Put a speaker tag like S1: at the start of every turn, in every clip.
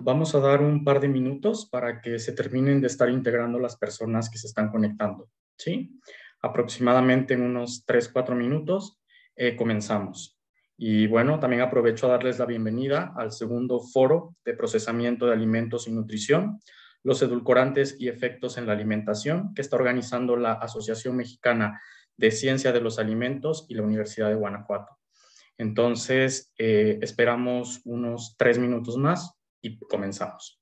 S1: Vamos a dar un par de minutos para que se terminen de estar integrando las personas que se están conectando. ¿sí? Aproximadamente en unos 3-4 minutos eh, comenzamos. Y bueno, también aprovecho a darles la bienvenida al segundo foro de procesamiento de alimentos y nutrición, los edulcorantes y efectos en la alimentación, que está organizando la Asociación Mexicana de Ciencia de los Alimentos y la Universidad de Guanajuato. Entonces, eh, esperamos unos tres minutos más y comenzamos.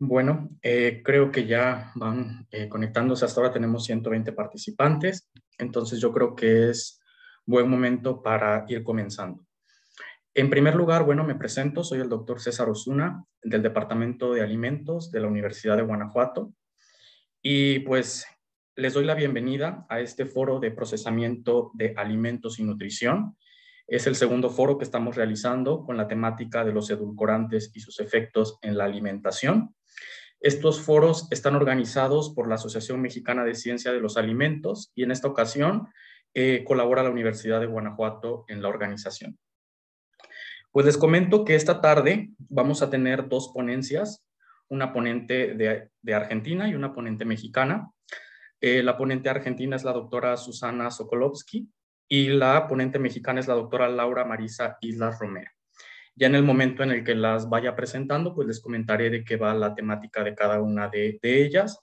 S1: Bueno, eh, creo que ya van eh, conectándose. Hasta ahora tenemos 120 participantes, entonces yo creo que es buen momento para ir comenzando. En primer lugar, bueno, me presento, soy el doctor César Osuna del Departamento de Alimentos de la Universidad de Guanajuato y pues les doy la bienvenida a este foro de procesamiento de alimentos y nutrición. Es el segundo foro que estamos realizando con la temática de los edulcorantes y sus efectos en la alimentación. Estos foros están organizados por la Asociación Mexicana de Ciencia de los Alimentos y en esta ocasión eh, colabora la Universidad de Guanajuato en la organización. Pues les comento que esta tarde vamos a tener dos ponencias, una ponente de, Argentina y una ponente mexicana. Eh, la ponente argentina es la doctora Susana Sokolowski y la ponente mexicana es la doctora Laura Marisa Islas Romero. Ya en el momento en el que las vaya presentando, pues les comentaré de qué va la temática de cada una de, ellas.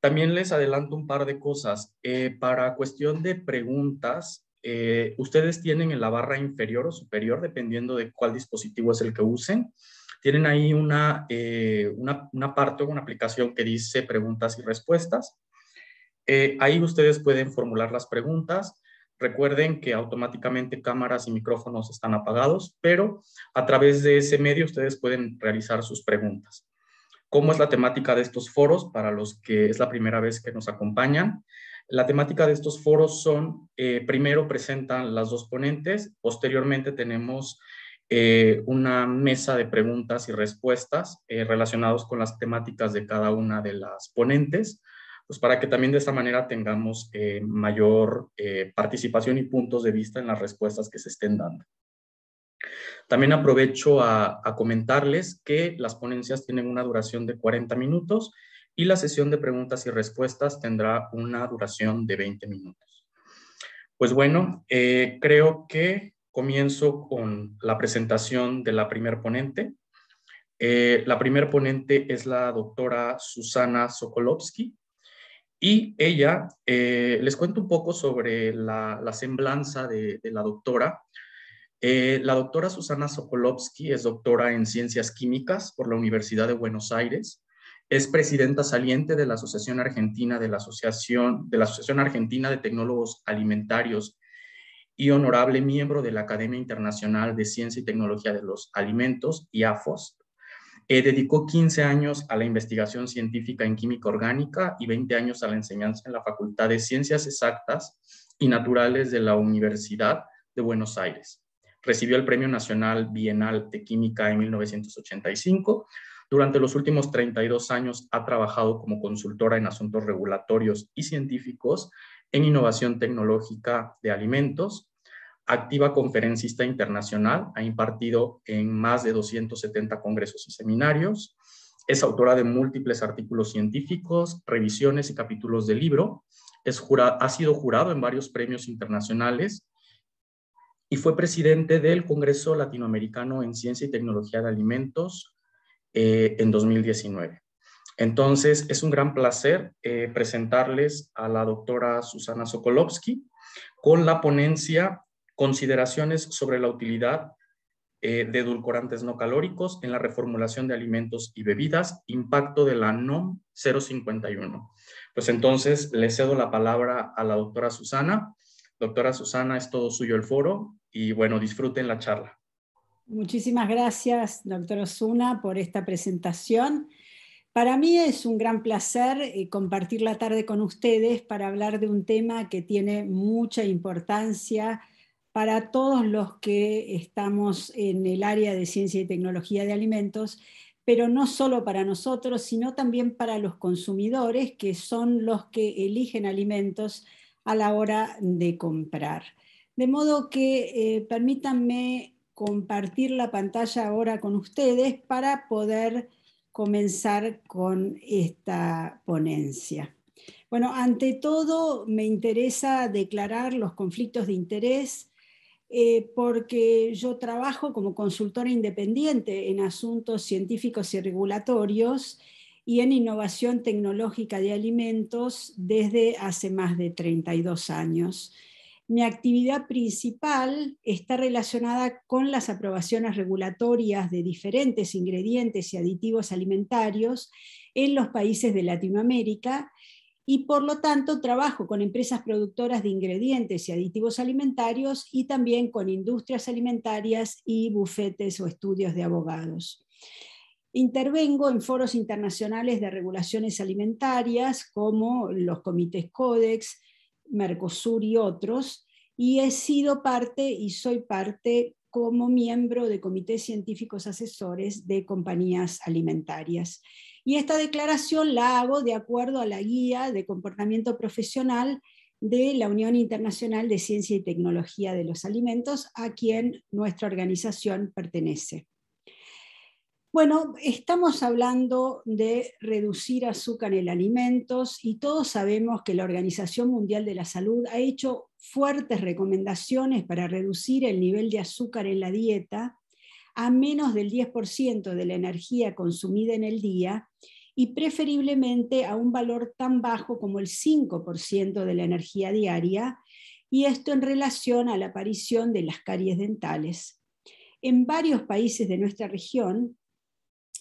S1: También les adelanto un par de cosas. Eh, para cuestión de preguntas, eh, ustedes tienen en la barra inferior o superior, dependiendo de cuál dispositivo es el que usen, tienen ahí una, eh, una, una parte o una aplicación que dice preguntas y respuestas. ahí ustedes pueden formular las preguntas. Recuerden que automáticamente cámaras y micrófonos están apagados, pero a través de ese medio ustedes pueden realizar sus preguntas. ¿Cómo es la temática de estos foros para los que es la primera vez que nos acompañan? La temática de estos foros son, eh, primero presentan las dos ponentes, posteriormente tenemos eh, una mesa de preguntas y respuestas eh, relacionados con las temáticas de cada una de las ponentes pues para que también de esta manera tengamos eh, mayor eh, participación y puntos de vista en las respuestas que se estén dando. También aprovecho a, comentarles que las ponencias tienen una duración de 40 minutos y la sesión de preguntas y respuestas tendrá una duración de 20 minutos. Pues bueno, eh, creo que comienzo con la presentación de la primer ponente. la primer ponente es la doctora Susana Sokolovsky. Y ella, eh, les cuento un poco sobre la, semblanza de, la doctora. Eh, la doctora Susana Sokolowski es doctora en Ciencias Químicas por la Universidad de Buenos Aires. Es presidenta saliente de la Asociación Argentina de la Asociación, de la Asociación Argentina de Tecnólogos Alimentarios y honorable miembro de la Academia Internacional de Ciencia y Tecnología de los Alimentos, IAFOS. Eh, dedicó 15 años a la investigación científica en química orgánica y 20 años a la enseñanza en la Facultad de Ciencias Exactas y Naturales de la Universidad de Buenos Aires. Recibió el Premio Nacional Bienal de Química en 1985. Durante los últimos 32 años ha trabajado como consultora en asuntos regulatorios y científicos en innovación tecnológica de alimentos, activa conferencista internacional, ha impartido en más de 270 congresos y seminarios, es autora de múltiples artículos científicos, revisiones y capítulos de libro, es jurado, ha sido jurado en varios premios internacionales y fue presidente del Congreso Latinoamericano en Ciencia y Tecnología de Alimentos eh, en 2019. Entonces, es un gran placer eh, presentarles a la doctora Susana Sokolovsky con la ponencia consideraciones sobre la utilidad eh, de edulcorantes no calóricos en la reformulación de alimentos y bebidas, impacto de la NOM 051. Pues entonces le cedo la palabra a la doctora Susana. Doctora Susana, es todo suyo el foro y bueno, disfruten la charla.
S2: Muchísimas gracias, doctor Osuna, por esta presentación. Para mí es un gran placer eh, compartir la tarde con ustedes para hablar de un tema que tiene mucha importancia para todos los que estamos en el área de ciencia y tecnología de alimentos, pero no solo para nosotros, sino también para los consumidores, que son los que eligen alimentos a la hora de comprar. De modo que eh, permítanme compartir la pantalla ahora con ustedes para poder comenzar con esta ponencia. Bueno, ante todo me interesa declarar los conflictos de interés eh, porque yo trabajo como consultora independiente en asuntos científicos y regulatorios y en innovación tecnológica de alimentos desde hace más de 32 años. Mi actividad principal está relacionada con las aprobaciones regulatorias de diferentes ingredientes y aditivos alimentarios en los países de Latinoamérica y por lo tanto trabajo con empresas productoras de ingredientes y aditivos alimentarios y también con industrias alimentarias y bufetes o estudios de abogados. Intervengo en foros internacionales de regulaciones alimentarias como los comités CODEX, Mercosur y otros, y he sido parte y soy parte como miembro de comités científicos asesores de compañías alimentarias. Y esta declaración la hago de acuerdo a la guía de comportamiento profesional de la Unión Internacional de Ciencia y Tecnología de los Alimentos, a quien nuestra organización pertenece. Bueno, estamos hablando de reducir azúcar en alimentos y todos sabemos que la Organización Mundial de la Salud ha hecho fuertes recomendaciones para reducir el nivel de azúcar en la dieta a menos del 10% de la energía consumida en el día y preferiblemente a un valor tan bajo como el 5% de la energía diaria, y esto en relación a la aparición de las caries dentales. En varios países de nuestra región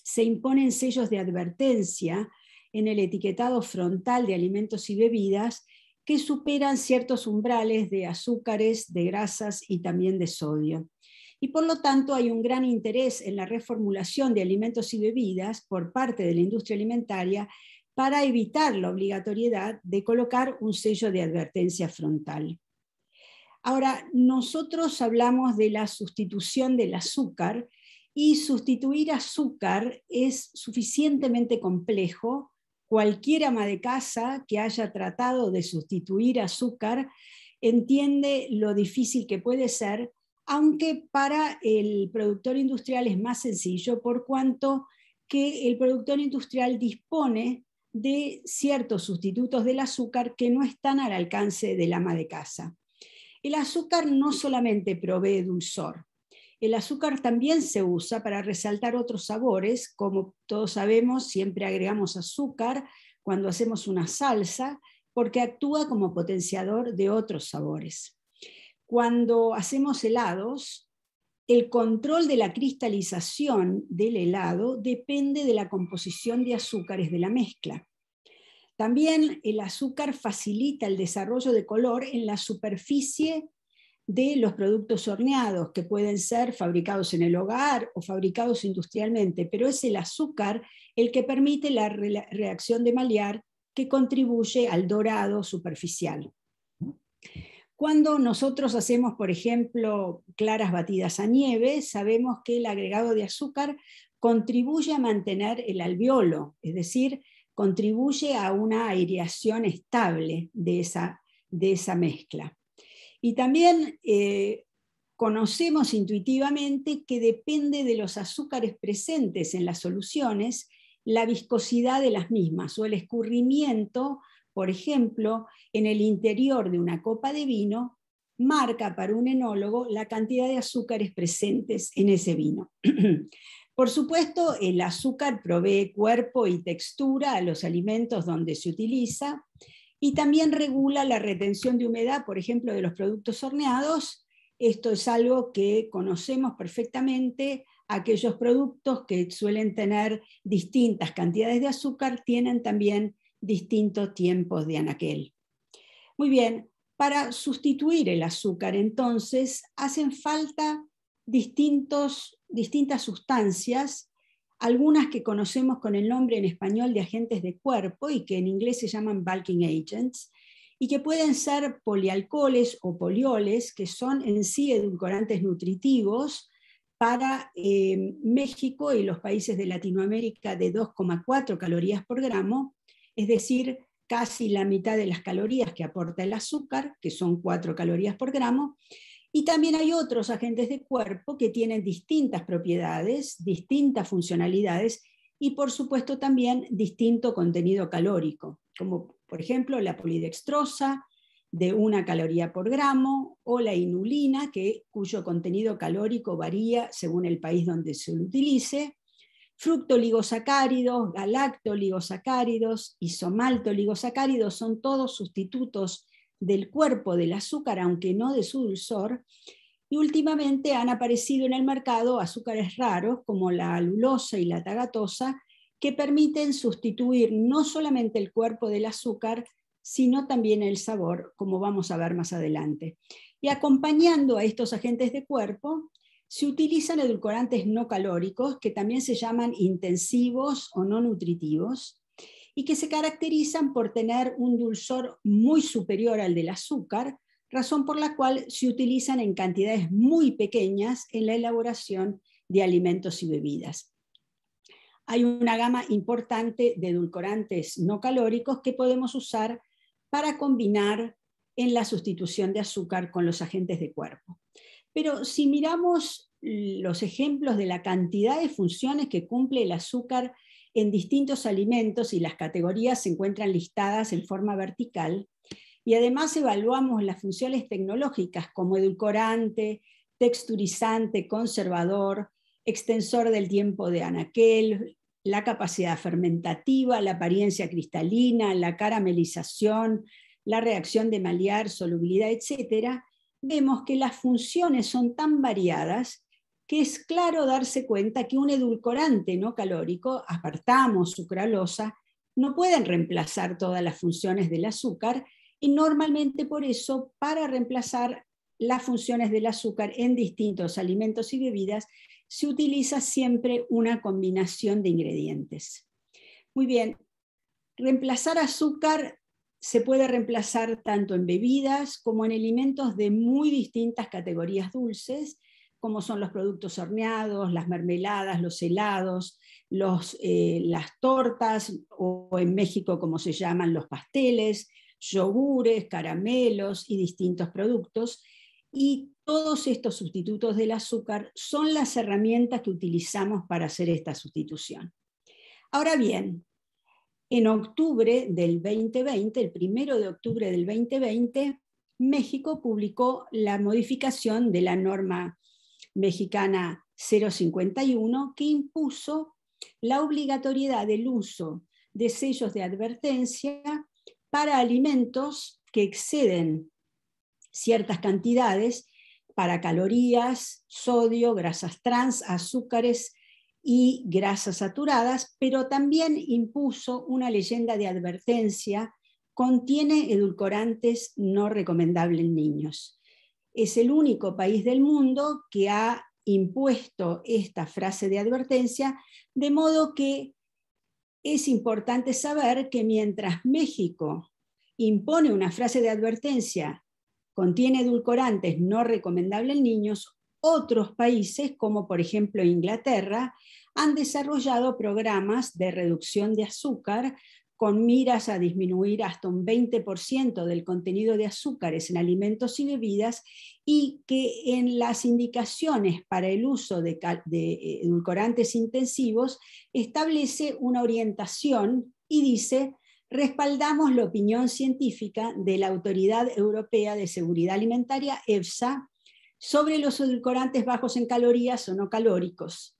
S2: se imponen sellos de advertencia en el etiquetado frontal de alimentos y bebidas que superan ciertos umbrales de azúcares, de grasas y también de sodio y por lo tanto hay un gran interés en la reformulación de alimentos y bebidas por parte de la industria alimentaria para evitar la obligatoriedad de colocar un sello de advertencia frontal. Ahora, nosotros hablamos de la sustitución del azúcar y sustituir azúcar es suficientemente complejo. Cualquier ama de casa que haya tratado de sustituir azúcar entiende lo difícil que puede ser aunque para el productor industrial es más sencillo por cuanto que el productor industrial dispone de ciertos sustitutos del azúcar que no están al alcance del ama de casa. El azúcar no solamente provee dulzor, el azúcar también se usa para resaltar otros sabores, como todos sabemos, siempre agregamos azúcar cuando hacemos una salsa porque actúa como potenciador de otros sabores cuando hacemos helados, el control de la cristalización del helado depende de la composición de azúcares de la mezcla. También el azúcar facilita el desarrollo de color en la superficie de los productos horneados, que pueden ser fabricados en el hogar o fabricados industrialmente, pero es el azúcar el que permite la reacción de malear que contribuye al dorado superficial. Cuando nosotros hacemos, por ejemplo, claras batidas a nieve, sabemos que el agregado de azúcar contribuye a mantener el alveolo, es decir, contribuye a una aireación estable de esa, mezcla. Y también eh, conocemos intuitivamente que depende de los azúcares presentes en las soluciones la viscosidad de las mismas o el escurrimiento por ejemplo, en el interior de una copa de vino, marca para un enólogo la cantidad de azúcares presentes en ese vino. Por supuesto, el azúcar provee cuerpo y textura a los alimentos donde se utiliza y también regula la retención de humedad, por ejemplo, de los productos horneados. Esto es algo que conocemos perfectamente. Aquellos productos que suelen tener distintas cantidades de azúcar tienen también distintos tiempos de anaquel. Muy bien, para sustituir el azúcar entonces hacen falta distintos, distintas sustancias, algunas que conocemos con el nombre en español de agentes de cuerpo y que en inglés se llaman bulking agents, y que pueden ser polialcoholes o polioles, que son en sí edulcorantes nutritivos para eh, México y los países de Latinoamérica de 2,4 calorías por gramo, es decir, casi la mitad de las calorías que aporta el azúcar, que son 4 calorías por gramo, y también hay otros agentes de cuerpo que tienen distintas propiedades, distintas funcionalidades y por supuesto también distinto contenido calórico, como por ejemplo la polidextrosa de una caloría por gramo o la inulina, que, cuyo contenido calórico varía según el país donde se utilice, Fructoligosacáridos, galactoligosacáridos, isomaltoligosacáridos son todos sustitutos del cuerpo del azúcar, aunque no de su dulzor. Y últimamente han aparecido en el mercado azúcares raros como la alulosa y la tagatosa, que permiten sustituir no solamente el cuerpo del azúcar, sino también el sabor, como vamos a ver más adelante. Y acompañando a estos agentes de cuerpo se utilizan edulcorantes no calóricos, que también se llaman intensivos o no nutritivos, y que se caracterizan por tener un dulzor muy superior al del azúcar, razón por la cual se utilizan en cantidades muy pequeñas en la elaboración de alimentos y bebidas. Hay una gama importante de edulcorantes no calóricos que podemos usar para combinar en la sustitución de azúcar con los agentes de cuerpo. Pero si miramos los ejemplos de la cantidad de funciones que cumple el azúcar en distintos alimentos y las categorías se encuentran listadas en forma vertical, y además evaluamos las funciones tecnológicas como edulcorante, texturizante, conservador, extensor del tiempo de anaquel, la capacidad fermentativa, la apariencia cristalina, la caramelización, la reacción de malear, solubilidad, etcétera, vemos que las funciones son tan variadas que es claro darse cuenta que un edulcorante no calórico, apartamos sucralosa, no pueden reemplazar todas las funciones del azúcar y normalmente por eso, para reemplazar las funciones del azúcar en distintos alimentos y bebidas, se utiliza siempre una combinación de ingredientes. Muy bien, reemplazar azúcar se puede reemplazar tanto en bebidas como en alimentos de muy distintas categorías dulces, como son los productos horneados, las mermeladas, los helados, eh, las tortas o en México como se llaman los pasteles, yogures, caramelos y distintos productos. Y todos estos sustitutos del azúcar son las herramientas que utilizamos para hacer esta sustitución. Ahora bien, en octubre del 2020, el primero de octubre del 2020, México publicó la modificación de la norma mexicana 051 que impuso la obligatoriedad del uso de sellos de advertencia para alimentos que exceden ciertas cantidades para calorías, sodio, grasas trans, azúcares, y grasas saturadas, pero también impuso una leyenda de advertencia, contiene edulcorantes no recomendables en niños. Es el único país del mundo que ha impuesto esta frase de advertencia, de modo que es importante saber que mientras México impone una frase de advertencia, contiene edulcorantes no recomendables en niños, otros países, como por ejemplo Inglaterra, han desarrollado programas de reducción de azúcar con miras a disminuir hasta un 20% del contenido de azúcares en alimentos y bebidas y que en las indicaciones para el uso de, eh, edulcorantes intensivos establece una orientación y dice, respaldamos la opinión científica de la Autoridad Europea de Seguridad Alimentaria, EFSA, sobre los edulcorantes bajos en calorías o no calóricos.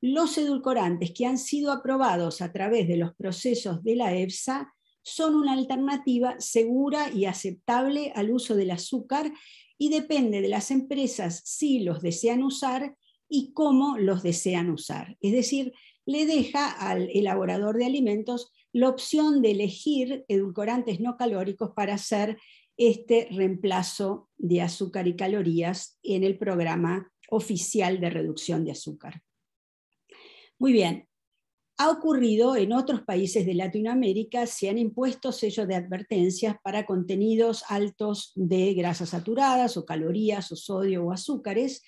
S2: Los edulcorantes que han sido aprobados a través de los procesos de la EFSA son una alternativa segura y aceptable al uso del azúcar y depende de las empresas si los desean usar y cómo los desean usar. Es decir, le deja al elaborador de alimentos la opción de elegir edulcorantes no calóricos para hacer este reemplazo de azúcar y calorías en el programa oficial de reducción de azúcar. Muy bien, ha ocurrido en otros países de Latinoamérica, se han impuesto sellos de advertencias para contenidos altos de grasas saturadas o calorías o sodio o azúcares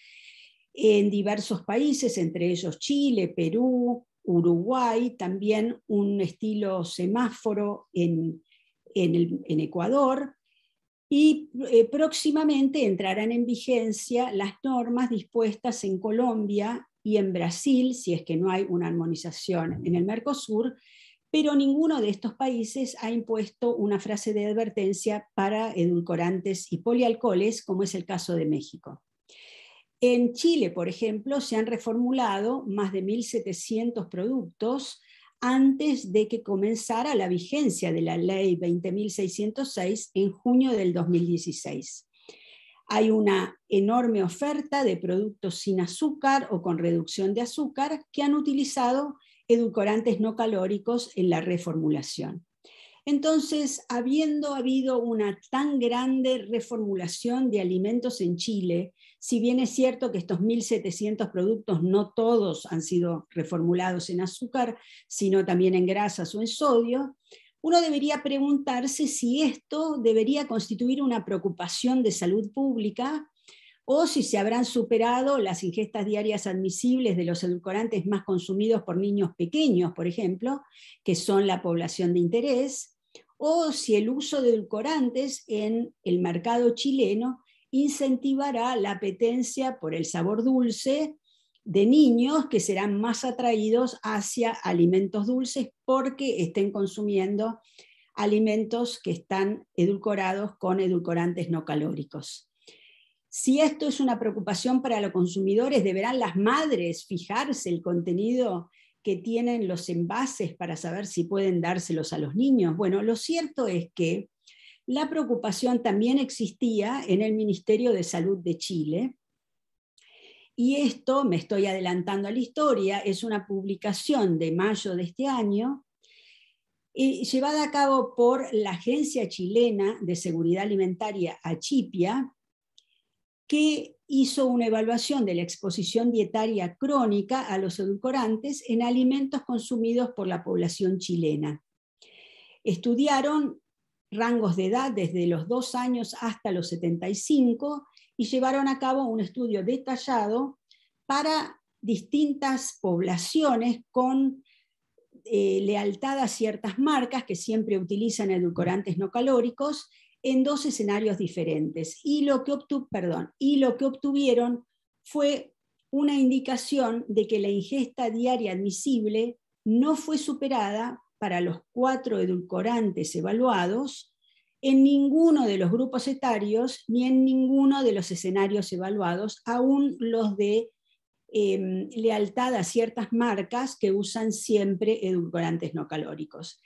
S2: en diversos países, entre ellos Chile, Perú, Uruguay, también un estilo semáforo en, Ecuador, y eh, próximamente entrarán en vigencia las normas dispuestas en Colombia y en Brasil, si es que no hay una armonización en el Mercosur, pero ninguno de estos países ha impuesto una frase de advertencia para edulcorantes y polialcoholes, como es el caso de México. En Chile, por ejemplo, se han reformulado más de 1.700 productos antes de que comenzara la vigencia de la ley 20.606 en junio del 2016. Hay una enorme oferta de productos sin azúcar o con reducción de azúcar que han utilizado edulcorantes no calóricos en la reformulación. Entonces, habiendo habido una tan grande reformulación de alimentos en Chile si bien es cierto que estos 1.700 productos no todos han sido reformulados en azúcar, sino también en grasas o en sodio, uno debería preguntarse si esto debería constituir una preocupación de salud pública o si se habrán superado las ingestas diarias admisibles de los edulcorantes más consumidos por niños pequeños, por ejemplo, que son la población de interés, o si el uso de edulcorantes en el mercado chileno incentivará la apetencia por el sabor dulce de niños que serán más atraídos hacia alimentos dulces porque estén consumiendo alimentos que están edulcorados con edulcorantes no calóricos. Si esto es una preocupación para los consumidores, deberán las madres fijarse el contenido que tienen los envases para saber si pueden dárselos a los niños. Bueno, lo cierto es que la preocupación también existía en el Ministerio de Salud de Chile. Y esto, me estoy adelantando a la historia, es una publicación de mayo de este año, y llevada a cabo por la Agencia Chilena de Seguridad Alimentaria, Achipia, que hizo una evaluación de la exposición dietaria crónica a los edulcorantes en alimentos consumidos por la población chilena. Estudiaron rangos de edad desde los dos años hasta los 75 y llevaron a cabo un estudio detallado para distintas poblaciones con eh, lealtad a ciertas marcas que siempre utilizan edulcorantes no calóricos en dos escenarios diferentes. y lo que obtuvieron fue una indicación de que la ingesta diaria admisible no fue superada para los cuatro edulcorantes evaluados en ninguno de los grupos etarios ni en ninguno de los escenarios evaluados, aún los de em, lealtad a ciertas marcas que usan siempre edulcorantes no calóricos.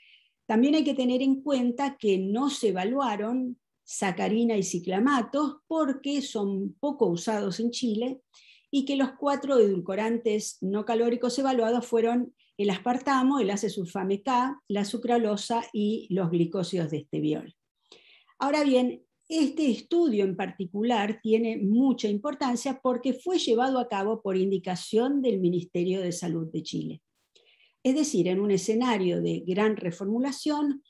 S2: También hay que tener en cuenta que no se evaluaron sacarina y ciclamatos porque son poco usados en Chile y que los cuatro edulcorantes no calóricos evaluados fueron el aspartamo, el acesulfame K, la sucralosa y los glicósidos de esteviol. Ahora bien, este estudio en particular tiene mucha importancia porque fue llevado a cabo por indicación del Ministerio de Salud de Chile. Es decir, en un escenario de gran reformulación,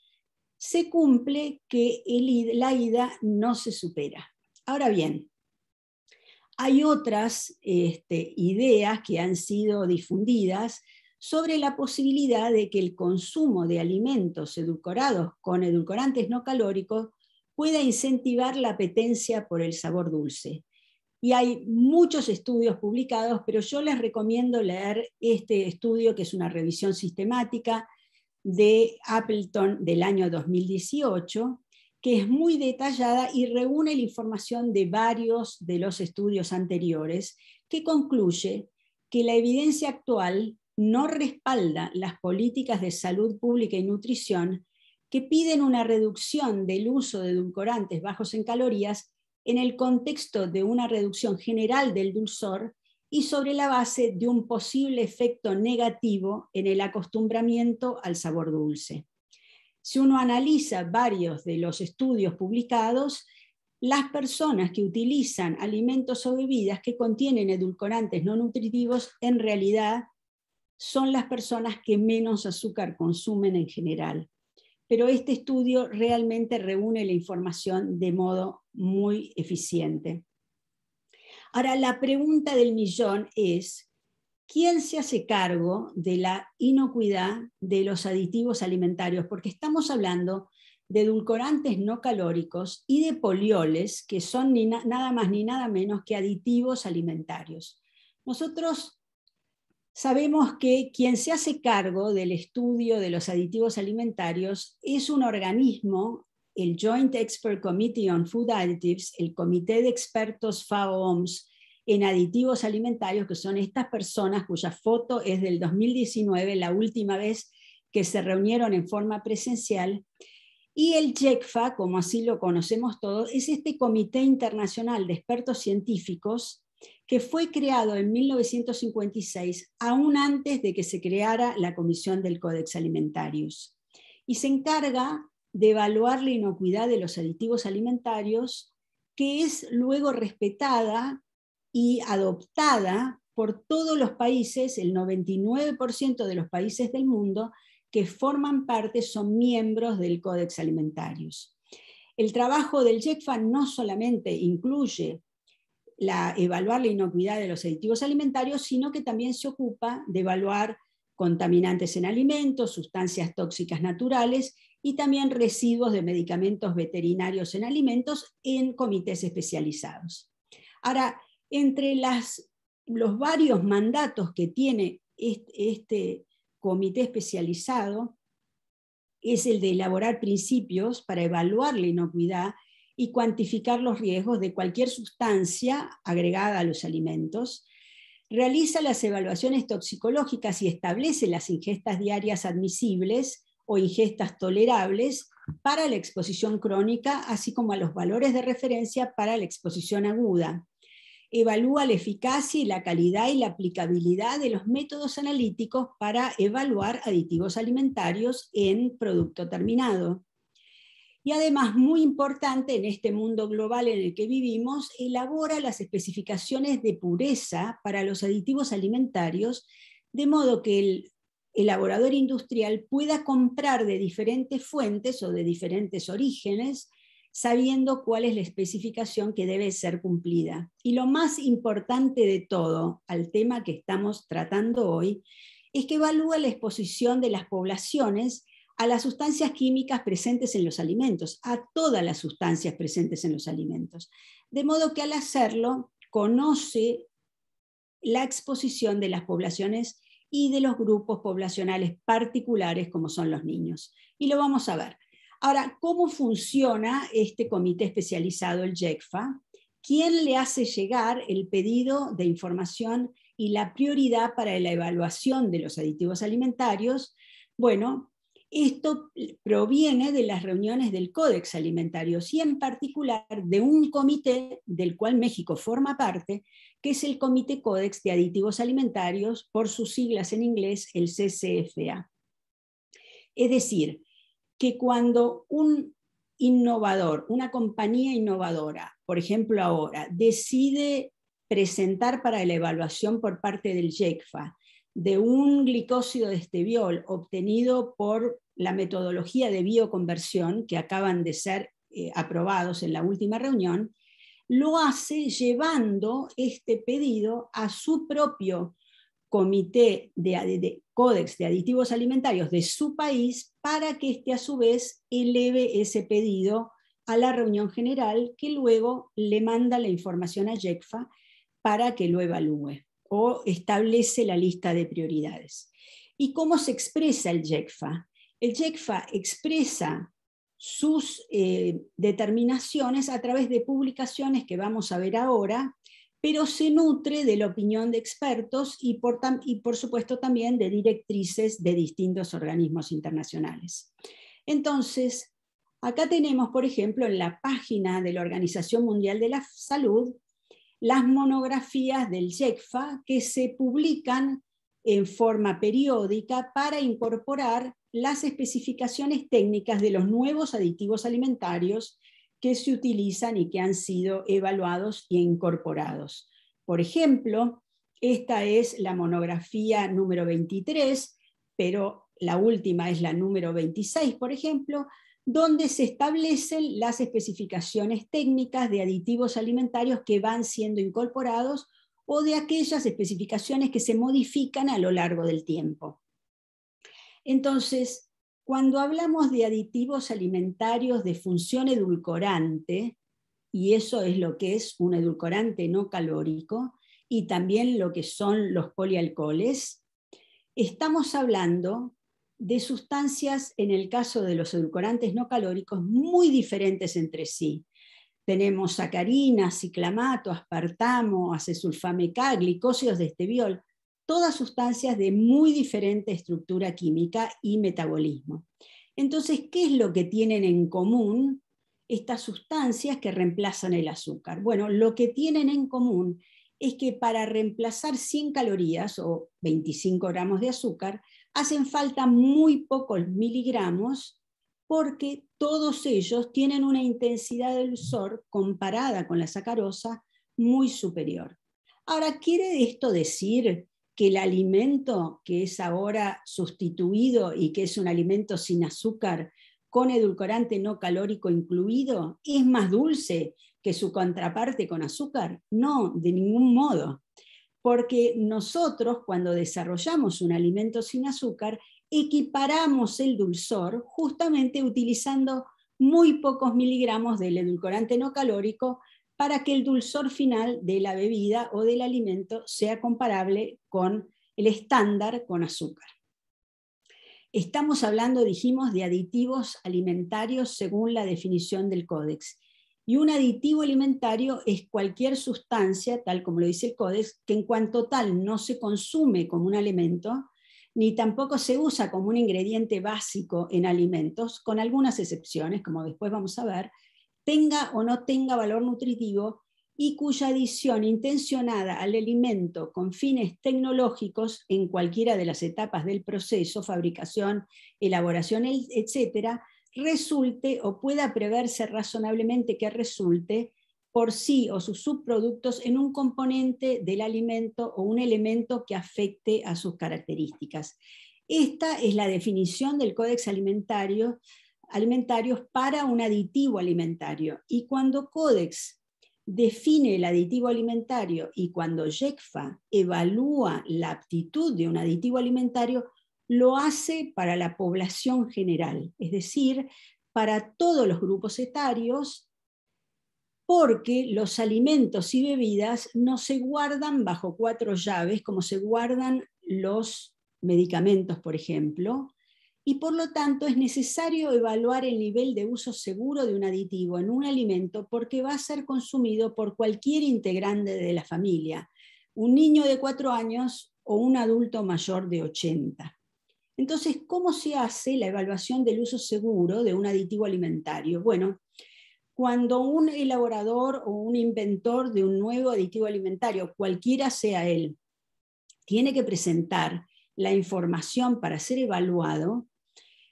S2: se cumple que la ida no se supera. Ahora bien, hay otras este, ideas que han sido difundidas sobre la posibilidad de que el consumo de alimentos edulcorados con edulcorantes no calóricos pueda incentivar la apetencia por el sabor dulce. Y hay muchos estudios publicados, pero yo les recomiendo leer este estudio, que es una revisión sistemática de Appleton del año 2018, que es muy detallada y reúne la información de varios de los estudios anteriores, que concluye que la evidencia actual no respalda las políticas de salud pública y nutrición que piden una reducción del uso de edulcorantes bajos en calorías en el contexto de una reducción general del dulzor y sobre la base de un posible efecto negativo en el acostumbramiento al sabor dulce. Si uno analiza varios de los estudios publicados, las personas que utilizan alimentos o bebidas que contienen edulcorantes no nutritivos en realidad son las personas que menos azúcar consumen en general. Pero este estudio realmente reúne la información de modo muy eficiente. Ahora, la pregunta del millón es, ¿quién se hace cargo de la inocuidad de los aditivos alimentarios? Porque estamos hablando de edulcorantes no calóricos y de polioles, que son nada más ni nada menos que aditivos alimentarios. Nosotros sabemos que quien se hace cargo del estudio de los aditivos alimentarios es un organismo, el Joint Expert Committee on Food Additives, el Comité de Expertos FAO-OMS en aditivos alimentarios, que son estas personas cuya foto es del 2019, la última vez que se reunieron en forma presencial. Y el JECFA, como así lo conocemos todos, es este comité internacional de expertos científicos que fue creado en 1956, aún antes de que se creara la Comisión del Códex Alimentarius, y se encarga de evaluar la inocuidad de los aditivos alimentarios, que es luego respetada y adoptada por todos los países, el 99% de los países del mundo que forman parte son miembros del Códex Alimentarius. El trabajo del JECFA no solamente incluye la, evaluar la inocuidad de los aditivos alimentarios, sino que también se ocupa de evaluar contaminantes en alimentos, sustancias tóxicas naturales y también residuos de medicamentos veterinarios en alimentos en comités especializados. Ahora, entre los varios mandatos que tiene este comité especializado es el de elaborar principios para evaluar la inocuidad y cuantificar los riesgos de cualquier sustancia agregada a los alimentos, realiza las evaluaciones toxicológicas y establece las ingestas diarias admisibles o ingestas tolerables para la exposición crónica, así como a los valores de referencia para la exposición aguda. Evalúa la eficacia y la calidad y la aplicabilidad de los métodos analíticos para evaluar aditivos alimentarios en producto terminado y además, muy importante en este mundo global en el que vivimos, elabora las especificaciones de pureza para los aditivos alimentarios, de modo que el elaborador industrial pueda comprar de diferentes fuentes o de diferentes orígenes, sabiendo cuál es la especificación que debe ser cumplida. Y lo más importante de todo al tema que estamos tratando hoy es que evalúa la exposición de las poblaciones a las sustancias químicas presentes en los alimentos, a todas las sustancias presentes en los alimentos. De modo que al hacerlo, conoce la exposición de las poblaciones y de los grupos poblacionales particulares como son los niños. Y lo vamos a ver. Ahora, ¿cómo funciona este comité especializado, el JECFA? ¿Quién le hace llegar el pedido de información y la prioridad para la evaluación de los aditivos alimentarios? Bueno, esto proviene de las reuniones del Códex Alimentario y en particular de un comité del cual México forma parte, que es el Comité Códex de Aditivos Alimentarios, por sus siglas en inglés, el CCFA. Es decir, que cuando un innovador, una compañía innovadora, por ejemplo ahora, decide presentar para la evaluación por parte del JECFA de un glicósido de estebiol obtenido por la metodología de bioconversión que acaban de ser eh, aprobados en la última reunión, lo hace llevando este pedido a su propio comité de, códex de aditivos alimentarios de su país para que éste a su vez eleve ese pedido a la reunión general que luego le manda la información a JECFA para que lo evalúe o establece la lista de prioridades. ¿Y cómo se expresa el JECFA? El JECFA expresa sus eh, determinaciones a través de publicaciones que vamos a ver ahora, pero se nutre de la opinión de expertos y por supuesto también de directrices de distintos organismos internacionales. Entonces, acá tenemos, por ejemplo, en la página de la Organización Mundial de la Salud, las monografías del JECFA que se publican en forma periódica para incorporar las especificaciones técnicas de los nuevos aditivos alimentarios que se utilizan y que han sido evaluados e incorporados. Por ejemplo, esta es la monografía número 23, pero la última es la número 26, por ejemplo, donde se establecen las especificaciones técnicas de aditivos alimentarios que van siendo incorporados o de aquellas especificaciones que se modifican a lo largo del tiempo. Entonces, cuando hablamos de aditivos alimentarios de función edulcorante, y eso es lo que es un edulcorante no calórico, y también lo que son los polialcoholes, estamos hablando de sustancias, en el caso de los edulcorantes no calóricos, muy diferentes entre sí. Tenemos sacarina, ciclamato, aspartamo, acesulfameca, K, glicósidos de estebiol, todas sustancias de muy diferente estructura química y metabolismo. Entonces, ¿qué es lo que tienen en común estas sustancias que reemplazan el azúcar? Bueno, lo que tienen en común es que para reemplazar 100 calorías o 25 gramos de azúcar, hacen falta muy pocos miligramos porque todos ellos tienen una intensidad del dulzor comparada con la sacarosa muy superior. Ahora, ¿quiere esto decir que el alimento que es ahora sustituido y que es un alimento sin azúcar, con edulcorante no calórico incluido, es más dulce que su contraparte con azúcar? No, de ningún modo porque nosotros cuando desarrollamos un alimento sin azúcar, equiparamos el dulzor justamente utilizando muy pocos miligramos del edulcorante no calórico para que el dulzor final de la bebida o del alimento sea comparable con el estándar con azúcar. Estamos hablando, dijimos, de aditivos alimentarios según la definición del códex y un aditivo alimentario es cualquier sustancia, tal como lo dice el Codex, que en cuanto tal no se consume como un alimento, ni tampoco se usa como un ingrediente básico en alimentos, con algunas excepciones, como después vamos a ver, tenga o no tenga valor nutritivo y cuya adición intencionada al alimento con fines tecnológicos en cualquiera de las etapas del proceso, fabricación, elaboración, etc., resulte o pueda preverse razonablemente que resulte por sí o sus subproductos en un componente del alimento o un elemento que afecte a sus características. Esta es la definición del Códex Alimentario para un aditivo alimentario. Y cuando Códex define el aditivo alimentario y cuando JECFA evalúa la aptitud de un aditivo alimentario, lo hace para la población general, es decir, para todos los grupos etarios, porque los alimentos y bebidas no se guardan bajo cuatro llaves como se guardan los medicamentos, por ejemplo, y por lo tanto es necesario evaluar el nivel de uso seguro de un aditivo en un alimento porque va a ser consumido por cualquier integrante de la familia, un niño de cuatro años o un adulto mayor de 80. Entonces, ¿cómo se hace la evaluación del uso seguro de un aditivo alimentario? Bueno, cuando un elaborador o un inventor de un nuevo aditivo alimentario, cualquiera sea él, tiene que presentar la información para ser evaluado,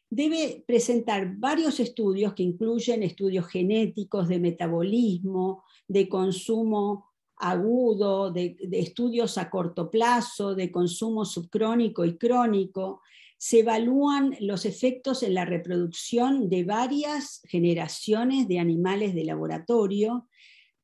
S2: debe presentar varios estudios que incluyen estudios genéticos, de metabolismo, de consumo agudo, de, estudios a corto plazo, de consumo subcrónico y crónico, se evalúan los efectos en la reproducción de varias generaciones de animales de laboratorio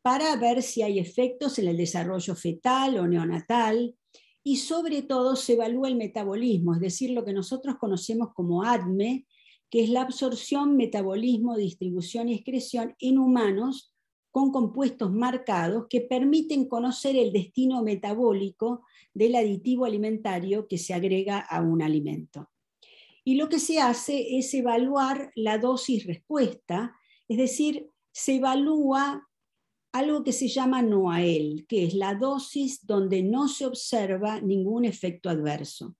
S2: para ver si hay efectos en el desarrollo fetal o neonatal y sobre todo se evalúa el metabolismo, es decir, lo que nosotros conocemos como ADME, que es la absorción, metabolismo, distribución y excreción en humanos con compuestos marcados que permiten conocer el destino metabólico del aditivo alimentario que se agrega a un alimento. Y lo que se hace es evaluar la dosis respuesta, es decir, se evalúa algo que se llama NOAEL, que es la dosis donde no se observa ningún efecto adverso.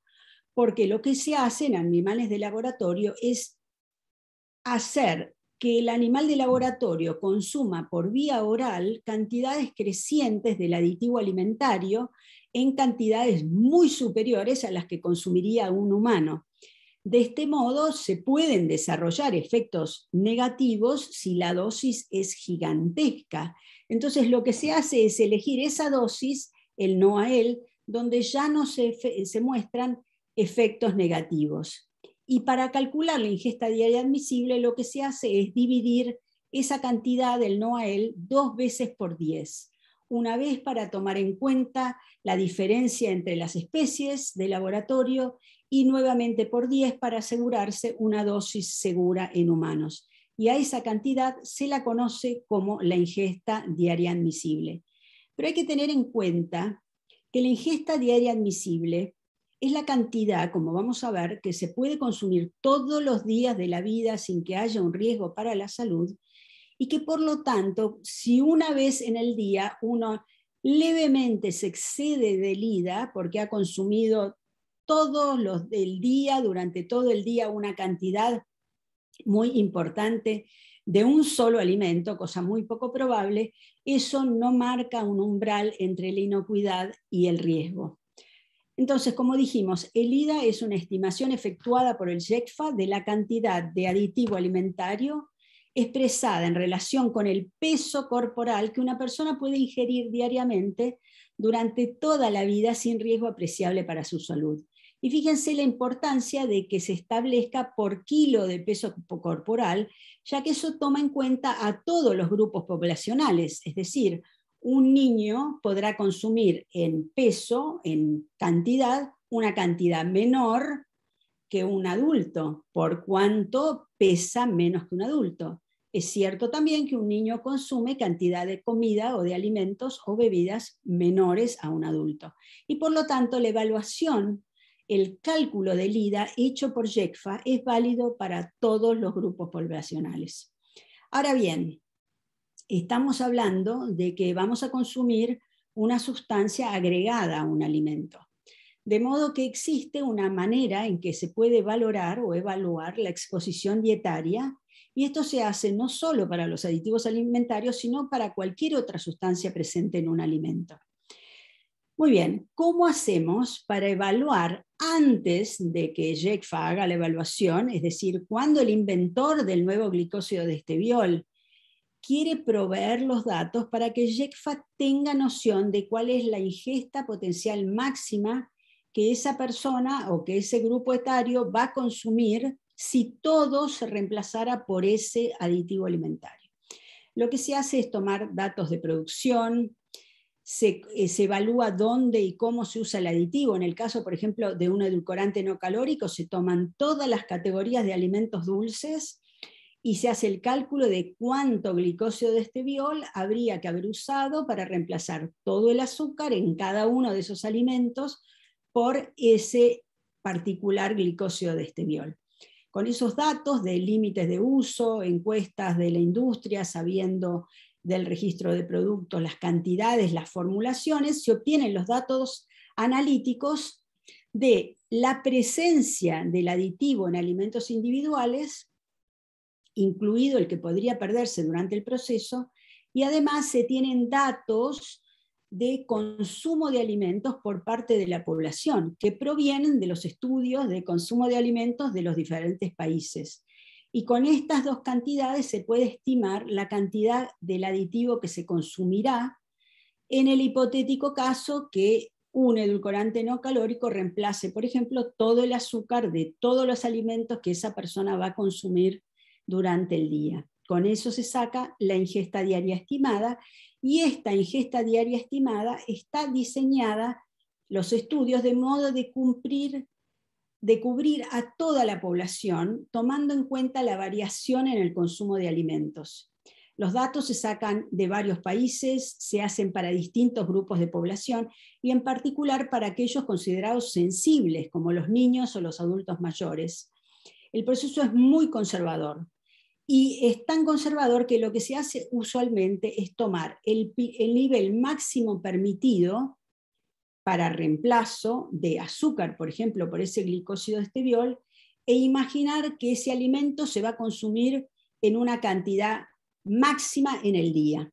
S2: Porque lo que se hace en animales de laboratorio es hacer que el animal de laboratorio consuma por vía oral cantidades crecientes del aditivo alimentario en cantidades muy superiores a las que consumiría un humano. De este modo, se pueden desarrollar efectos negativos si la dosis es gigantesca. Entonces, lo que se hace es elegir esa dosis, el no a él, donde ya no se, muestran efectos negativos. Y para calcular la ingesta diaria admisible, lo que se hace es dividir esa cantidad del NOAEL dos veces por 10. Una vez para tomar en cuenta la diferencia entre las especies de laboratorio y nuevamente por 10 para asegurarse una dosis segura en humanos. Y a esa cantidad se la conoce como la ingesta diaria admisible. Pero hay que tener en cuenta que la ingesta diaria admisible es la cantidad, como vamos a ver, que se puede consumir todos los días de la vida sin que haya un riesgo para la salud y que por lo tanto, si una vez en el día uno levemente se excede de IDA porque ha consumido todos los del día, durante todo el día, una cantidad muy importante de un solo alimento, cosa muy poco probable, eso no marca un umbral entre la inocuidad y el riesgo. Entonces, como dijimos, el IDA es una estimación efectuada por el JECFA de la cantidad de aditivo alimentario expresada en relación con el peso corporal que una persona puede ingerir diariamente durante toda la vida sin riesgo apreciable para su salud. Y fíjense la importancia de que se establezca por kilo de peso corporal, ya que eso toma en cuenta a todos los grupos poblacionales, es decir, un niño podrá consumir en peso, en cantidad, una cantidad menor que un adulto, por cuanto pesa menos que un adulto. Es cierto también que un niño consume cantidad de comida o de alimentos o bebidas menores a un adulto. Y por lo tanto, la evaluación, el cálculo del IDA hecho por JECFA es válido para todos los grupos poblacionales. Ahora bien, estamos hablando de que vamos a consumir una sustancia agregada a un alimento. De modo que existe una manera en que se puede valorar o evaluar la exposición dietaria y esto se hace no solo para los aditivos alimentarios, sino para cualquier otra sustancia presente en un alimento. Muy bien, ¿cómo hacemos para evaluar antes de que JECFA haga la evaluación, es decir, cuando el inventor del nuevo glicósido de estebiol? quiere proveer los datos para que JECFA tenga noción de cuál es la ingesta potencial máxima que esa persona o que ese grupo etario va a consumir si todo se reemplazara por ese aditivo alimentario. Lo que se hace es tomar datos de producción, se, eh, se, evalúa dónde y cómo se usa el aditivo. En el caso, por ejemplo, de un edulcorante no calórico, se toman todas las categorías de alimentos dulces y se hace el cálculo de cuánto glicosio de este biol habría que haber usado para reemplazar todo el azúcar en cada uno de esos alimentos por ese particular glicosio de este Con esos datos de límites de uso, encuestas de la industria, sabiendo del registro de productos, las cantidades, las formulaciones, se obtienen los datos analíticos de la presencia del aditivo en alimentos individuales incluido el que podría perderse durante el proceso, y además se tienen datos de consumo de alimentos por parte de la población, que provienen de los estudios de consumo de alimentos de los diferentes países. Y con estas dos cantidades se puede estimar la cantidad del aditivo que se consumirá en el hipotético caso que un edulcorante no calórico reemplace, por ejemplo, todo el azúcar de todos los alimentos que esa persona va a consumir durante el día. Con eso se saca la ingesta diaria estimada y esta ingesta diaria estimada está diseñada, los estudios, de modo de cumplir de cubrir a toda la población, tomando en cuenta la variación en el consumo de alimentos. Los datos se sacan de varios países, se hacen para distintos grupos de población y en particular para aquellos considerados sensibles, como los niños o los adultos mayores. El proceso es muy conservador y es tan conservador que lo que se hace usualmente es tomar el, nivel máximo permitido para reemplazo de azúcar, por ejemplo, por ese glicósido de esteviol, e imaginar que ese alimento se va a consumir en una cantidad máxima en el día.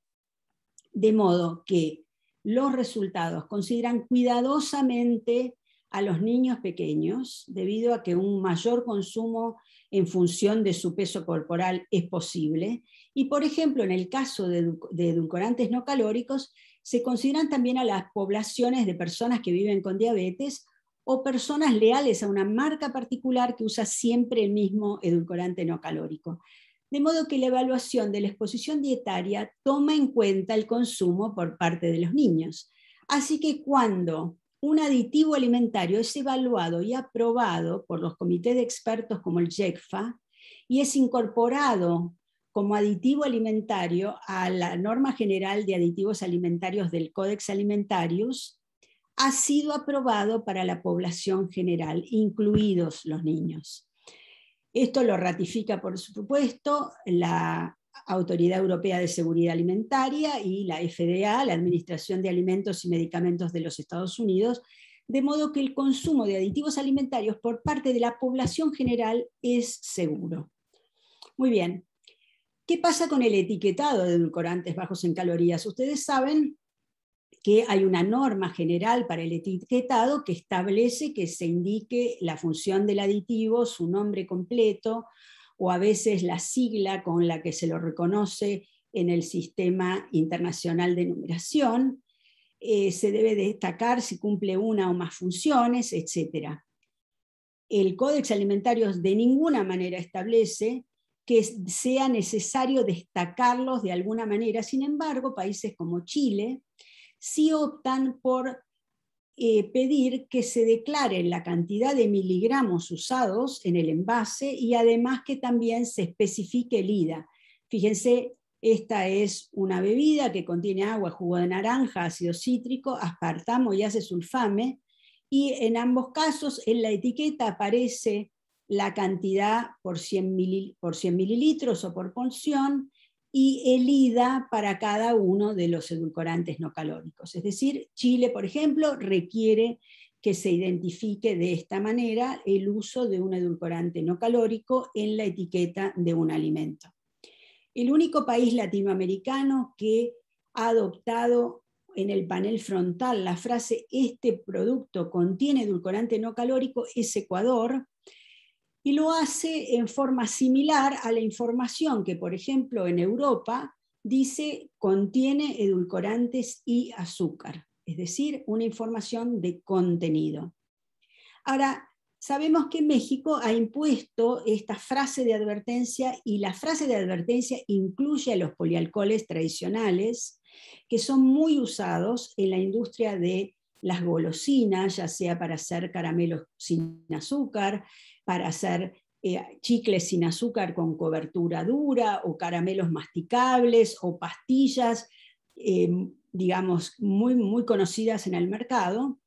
S2: De modo que los resultados consideran cuidadosamente a los niños pequeños, debido a que un mayor consumo en función de su peso corporal es posible. Y, por ejemplo, en el caso de, edulcorantes no calóricos, se consideran también a las poblaciones de personas que viven con diabetes o personas leales a una marca particular que usa siempre el mismo edulcorante no calórico. De modo que la evaluación de la exposición dietaria toma en cuenta el consumo por parte de los niños. Así que cuando un aditivo alimentario es evaluado y aprobado por los comités de expertos como el JECFA y es incorporado como aditivo alimentario a la norma general de aditivos alimentarios del Codex Alimentarius, ha sido aprobado para la población general, incluidos los niños. Esto lo ratifica, por supuesto, la Autoridad Europea de Seguridad Alimentaria y la FDA, la Administración de Alimentos y Medicamentos de los Estados Unidos, de modo que el consumo de aditivos alimentarios por parte de la población general es seguro. Muy bien, ¿qué pasa con el etiquetado de edulcorantes bajos en calorías? Ustedes saben que hay una norma general para el etiquetado que establece que se indique la función del aditivo, su nombre completo, o a veces la sigla con la que se lo reconoce en el Sistema Internacional de Numeración, eh, se debe destacar si cumple una o más funciones, etc. El Códex Alimentario de ninguna manera establece que sea necesario destacarlos de alguna manera. Sin embargo, países como Chile sí optan por eh, pedir que se declare la cantidad de miligramos usados en el envase y además que también se especifique el IDA. Fíjense, esta es una bebida que contiene agua, jugo de naranja, ácido cítrico, aspartamo y acesulfame. Y en ambos casos, en la etiqueta aparece la cantidad por 100, por 100 mililitros o por porción y el IDA para cada uno de los edulcorantes no calóricos. Es decir, Chile, por ejemplo, requiere que se identifique de esta manera el uso de un edulcorante no calórico en la etiqueta de un alimento. El único país latinoamericano que ha adoptado en el panel frontal la frase este producto contiene edulcorante no calórico es Ecuador, y lo hace en forma similar a la información que, por ejemplo, en Europa dice contiene edulcorantes y azúcar, es decir, una información de contenido. Ahora, sabemos que México ha impuesto esta frase de advertencia y la frase de advertencia incluye a los polialcoholes tradicionales que son muy usados en la industria de las golosinas, ya sea para hacer caramelos sin azúcar, para hacer eh, chicles sin azúcar con cobertura dura o caramelos masticables o pastillas, em, digamos, muy, muy conocidas en el mercado.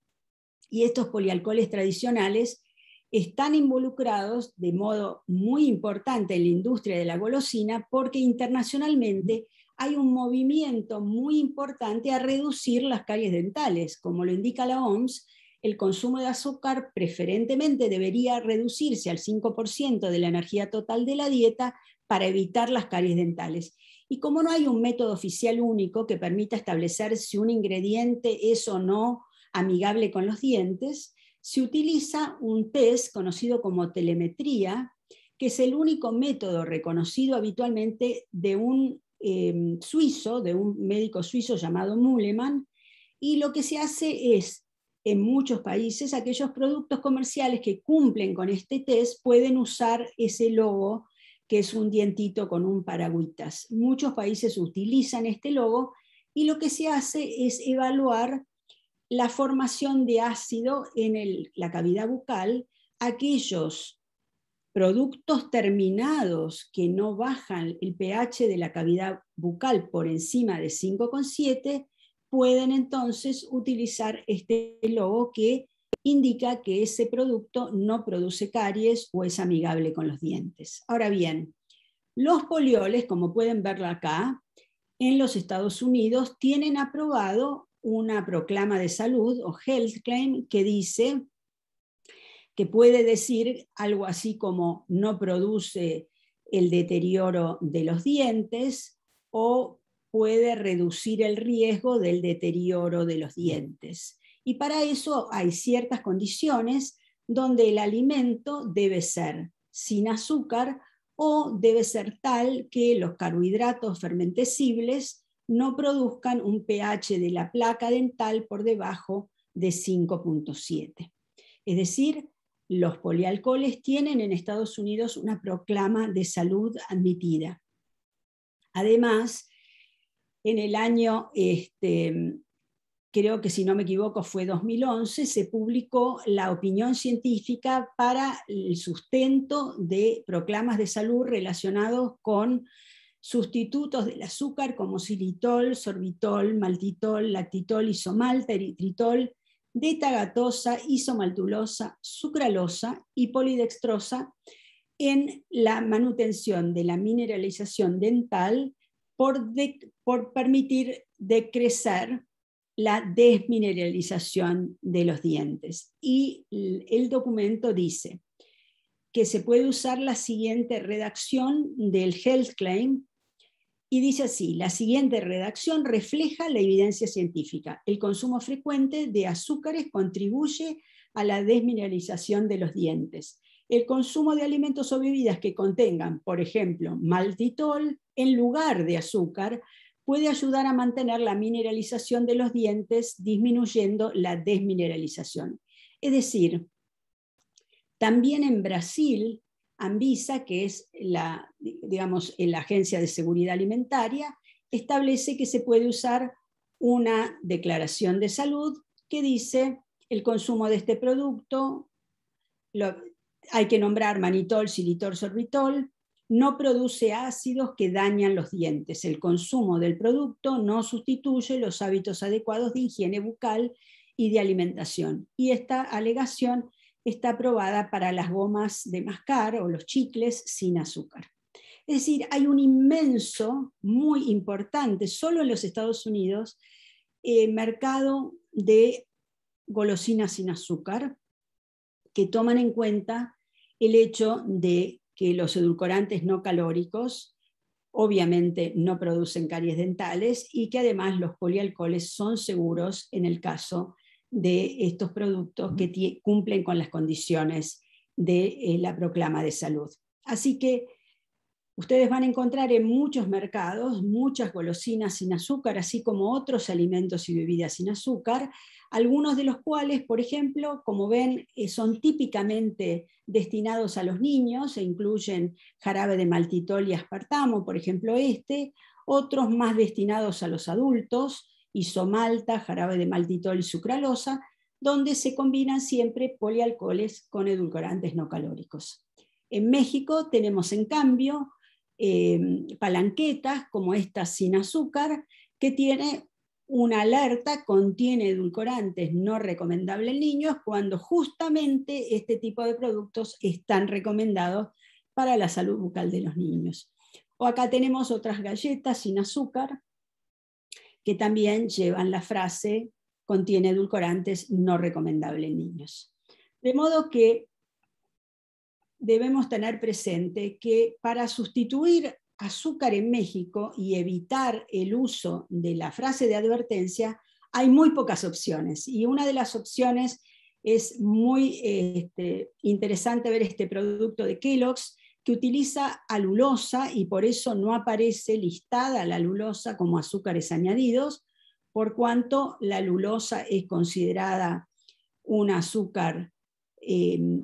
S2: Y estos polialcoholes tradicionales están involucrados de modo muy importante en la industria de la golosina porque internacionalmente hay un movimiento muy importante a reducir las caries dentales. Como lo indica la OMS, el consumo de azúcar preferentemente debería reducirse al 5% de la energía total de la dieta para evitar las caries dentales. Y como no hay un método oficial único que permita establecer si un ingrediente es o no amigable con los dientes, se utiliza un test conocido como telemetría, que es el único método reconocido habitualmente de un Em, suizo, de un médico suizo llamado Muleman, y lo que se hace es, en muchos países, aquellos productos comerciales que cumplen con este test pueden usar ese logo, que es un dientito con un paragüitas. Muchos países utilizan este logo y lo que se hace es evaluar la formación de ácido en la cavidad bucal, aquellos productos terminados que no bajan el pH de la cavidad bucal por encima de 5,7 pueden entonces utilizar este logo que indica que ese producto no produce caries o es amigable con los dientes. Ahora bien, los polioles, como pueden verlo acá, en los Estados Unidos tienen aprobado una proclama de salud o health claim que dice puede decir algo así como no produce el deterioro de los dientes o puede reducir el riesgo del deterioro de los dientes. Y para eso hay ciertas condiciones donde el alimento debe ser sin azúcar o debe ser tal que los carbohidratos fermentesibles no produzcan un pH de la placa dental por debajo de 5.7. Es decir, los polialcoholes tienen en Estados Unidos una proclama de salud admitida. Además, en el año, este, creo que si no me equivoco fue 2011, se publicó la opinión científica para el sustento de proclamas de salud relacionados con sustitutos del azúcar como xilitol, sorbitol, maltitol, lactitol, isomalta, eritritol, de tagatosa, isomaltulosa, sucralosa y polidextrosa en la manutención de la mineralización dental por, por permitir decrecer la desmineralización de los dientes. Y el documento dice que se puede usar la siguiente redacción del health claim y dice así, la siguiente redacción refleja la evidencia científica. El consumo frecuente de azúcares contribuye a la desmineralización de los dientes. El consumo de alimentos o bebidas que contengan, por ejemplo, maltitol en lugar de azúcar, puede ayudar a mantener la mineralización de los dientes, disminuyendo la desmineralización. Es decir, también en Brasil ANVISA, que es la, digamos, eh, la Agencia de Seguridad Alimentaria, establece que se puede usar una declaración de salud que dice el consumo de este producto, hay que nombrar manitol, silitol, sorbitol, no produce ácidos que dañan los dientes. El consumo del producto no sustituye los hábitos adecuados de higiene bucal y de alimentación. Y esta alegación está aprobada para las gomas de mascar o los chicles sin azúcar. Es decir, hay un inmenso, muy importante, solo en los Estados Unidos, eh, mercado de golosinas sin azúcar que toman en cuenta el hecho de que los edulcorantes no calóricos obviamente no producen caries dentales y que además los polialcoholes son seguros en el caso de estos productos que cumplen con las condiciones de eh, la proclama de salud. Así que ustedes van a encontrar en muchos mercados muchas golosinas sin azúcar, así como otros alimentos y bebidas sin azúcar, algunos de los cuales, por ejemplo, como ven, eh, son típicamente destinados a los niños e incluyen jarabe de maltitol y aspartamo, por ejemplo, este, otros más destinados a los adultos, isomalta, jarabe de maltitol y sucralosa, donde se combinan siempre polialcoholes con edulcorantes no calóricos. En México tenemos, en cambio, em, palanquetas como esta sin azúcar, que tiene una alerta, contiene edulcorantes no recomendables en niños, cuando justamente este tipo de productos están recomendados para la salud bucal de los niños. O acá tenemos otras galletas sin azúcar, que también llevan la frase contiene edulcorantes no recomendable en niños. De modo que debemos tener presente que para sustituir azúcar en México y evitar el uso de la frase de advertencia, hay muy pocas opciones. Y una de las opciones es muy este, interesante ver este producto de Kellogg's, que utiliza alulosa y por eso no aparece listada la alulosa como azúcares añadidos, por cuanto la alulosa es considerada un azúcar em,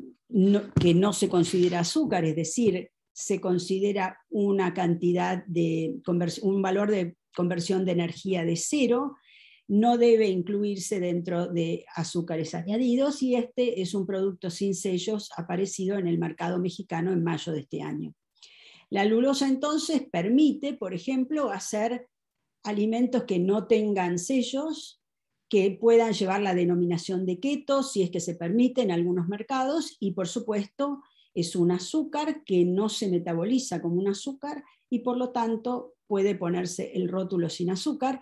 S2: que no se considera azúcar, es decir, se considera una cantidad de un valor de conversión de energía de cero no debe incluirse dentro de azúcares añadidos y este es un producto sin sellos aparecido en el mercado mexicano en mayo de este año. La lulosa entonces permite, por ejemplo, hacer alimentos que no tengan sellos, que puedan llevar la denominación de keto, si es que se permite en algunos mercados, y por supuesto es un azúcar que no se metaboliza como un azúcar y por lo tanto puede ponerse el rótulo sin azúcar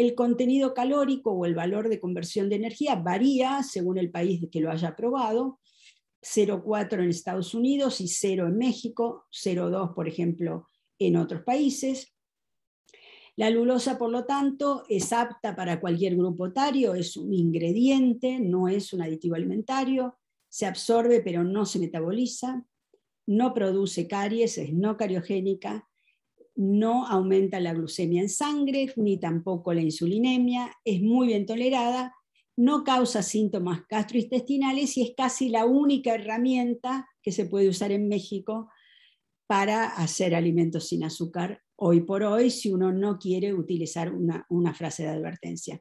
S2: el contenido calórico o el valor de conversión de energía varía según el país que lo haya probado. 0,4 en Estados Unidos y 0 en México, 0,2 por ejemplo en otros países. La lulosa, por lo tanto, es apta para cualquier grupo otario, es un ingrediente, no es un aditivo alimentario, se absorbe pero no se metaboliza, no produce caries, es no cariogénica no aumenta la glucemia en sangre ni tampoco la insulinemia, es muy bien tolerada, no causa síntomas gastrointestinales y es casi la única herramienta que se puede usar en México para hacer alimentos sin azúcar hoy por hoy si uno no quiere utilizar una, frase de advertencia.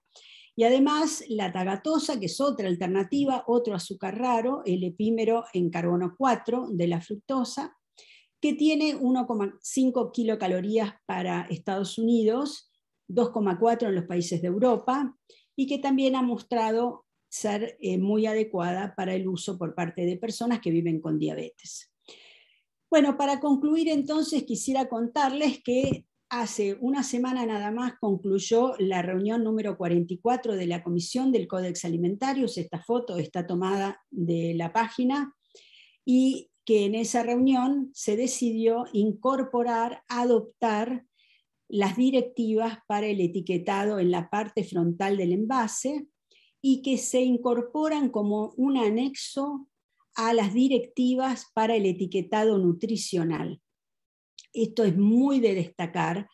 S2: Y además la tagatosa, que es otra alternativa, otro azúcar raro, el epímero en carbono 4 de la fructosa, que tiene 1,5 kilocalorías para Estados Unidos, 2,4 en los países de Europa, y que también ha mostrado ser eh, muy adecuada para el uso por parte de personas que viven con diabetes. Bueno, para concluir entonces quisiera contarles que hace una semana nada más concluyó la reunión número 44 de la Comisión del Códex Alimentarios. Esta foto está tomada de la página y que en esa reunión se decidió incorporar, adoptar las directivas para el etiquetado en la parte frontal del envase y que se incorporan como un anexo a las directivas para el etiquetado nutricional. Esto es muy de destacar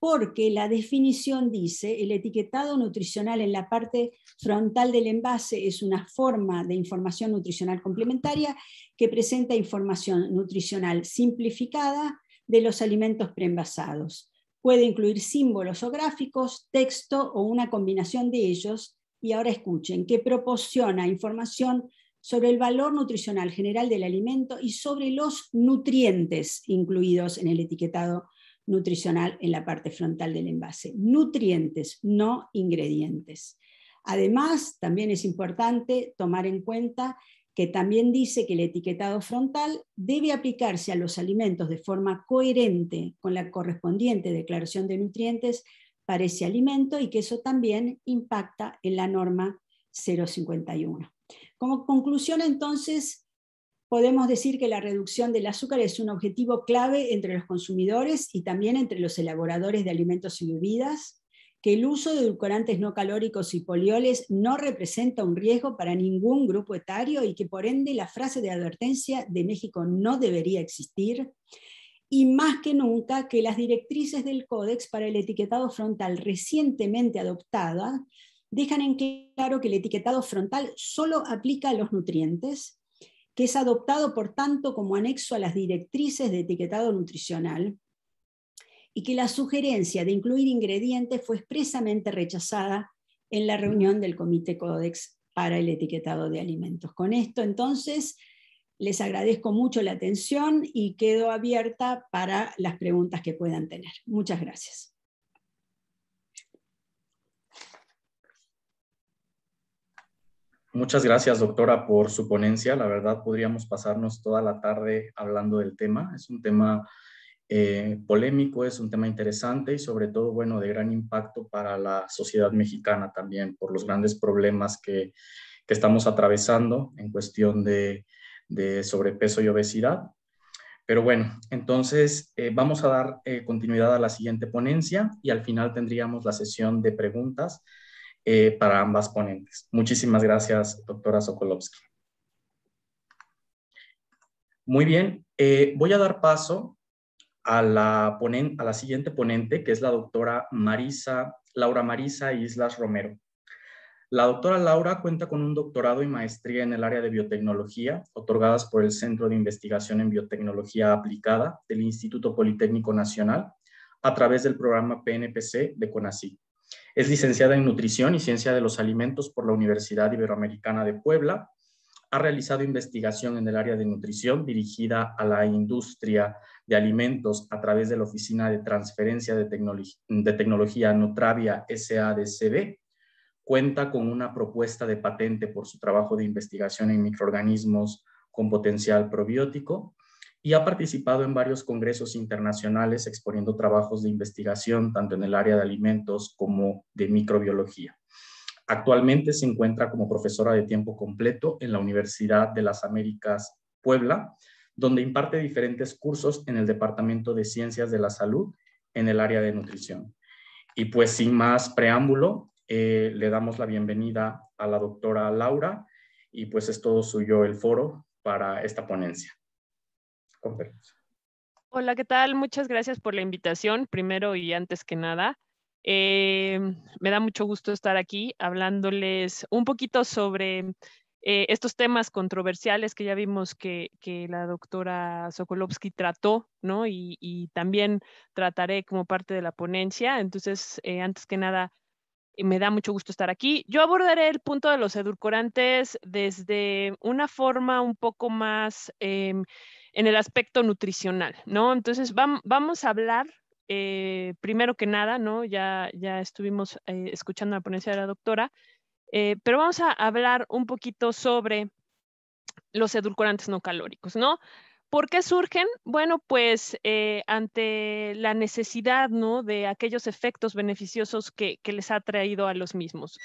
S2: porque la definición dice, el etiquetado nutricional en la parte frontal del envase es una forma de información nutricional complementaria que presenta información nutricional simplificada de los alimentos preenvasados. Puede incluir símbolos o gráficos, texto o una combinación de ellos, y ahora escuchen, que proporciona información sobre el valor nutricional general del alimento y sobre los nutrientes incluidos en el etiquetado nutricional en la parte frontal del envase. Nutrientes, no ingredientes. Además, también es importante tomar en cuenta que también dice que el etiquetado frontal debe aplicarse a los alimentos de forma coherente con la correspondiente declaración de nutrientes para ese alimento y que eso también impacta en la norma 051. Como conclusión, entonces, podemos decir que la reducción del azúcar es un objetivo clave entre los consumidores y también entre los elaboradores de alimentos y bebidas, que el uso de edulcorantes no calóricos y polioles no representa un riesgo para ningún grupo etario y que por ende la frase de advertencia de México no debería existir, y más que nunca que las directrices del Códex para el etiquetado frontal recientemente adoptada dejan en claro que el etiquetado frontal solo aplica a los nutrientes que es adoptado, por tanto, como anexo a las directrices de etiquetado nutricional, y que la sugerencia de incluir ingredientes fue expresamente rechazada en la reunión del Comité Códex para el Etiquetado de Alimentos. Con esto, entonces, les agradezco mucho la atención y quedo abierta para las preguntas que puedan tener. Muchas gracias.
S1: Muchas gracias, doctora, por su ponencia. La verdad, podríamos pasarnos toda la tarde hablando del tema. Es un tema eh, polémico, es un tema interesante y sobre todo, bueno, de gran impacto para la sociedad mexicana también por los grandes problemas que, estamos atravesando en cuestión de, sobrepeso y obesidad. Pero bueno, entonces eh, vamos a dar eh, continuidad a la siguiente ponencia y al final tendríamos la sesión de preguntas eh, para ambas ponentes. Muchísimas gracias, doctora Sokolovsky. Muy bien, eh, voy a dar paso a la, siguiente ponente, que es la doctora Marisa, Laura Marisa Islas Romero. La doctora Laura cuenta con un doctorado y maestría en el área de biotecnología, otorgadas por el Centro de Investigación en Biotecnología Aplicada del Instituto Politécnico Nacional a través del programa PNPC de CONACYT. Es licenciada en Nutrición y Ciencia de los Alimentos por la Universidad Iberoamericana de Puebla. Ha realizado investigación en el área de nutrición dirigida a la industria de alimentos a través de la Oficina de Transferencia de, Tecnología Nutravia SADCB. Cuenta con una propuesta de patente por su trabajo de investigación en microorganismos con potencial probiótico y ha participado en varios congresos internacionales exponiendo trabajos de investigación tanto en el área de alimentos como de microbiología. Actualmente se encuentra como profesora de tiempo completo en la Universidad de las Américas Puebla, donde imparte diferentes cursos en el Departamento de Ciencias de la Salud en el área de nutrición. Y pues sin más preámbulo, eh, le damos la bienvenida a la doctora Laura y pues es todo suyo el foro para esta ponencia.
S3: Hola, ¿qué tal? Muchas gracias por la invitación, primero y antes que nada. Eh, me da mucho gusto estar aquí hablándoles un poquito sobre eh, estos temas controversiales que ya vimos que, la doctora Sokolovsky trató, ¿no? Y, también trataré como parte de la ponencia. Entonces, eh, antes que nada, me da mucho gusto estar aquí. Yo abordaré el punto de los edulcorantes desde una forma un poco más em, en el aspecto nutricional, ¿no? Entonces vamos a hablar, eh, primero que nada, ¿no? Ya, ya estuvimos eh, escuchando la ponencia de la doctora, eh, pero vamos a hablar un poquito sobre los edulcorantes no calóricos, ¿no? ¿Por qué surgen? Bueno, pues ante la necesidad ¿no? de aquellos efectos beneficiosos que, les ha traído a los mismos.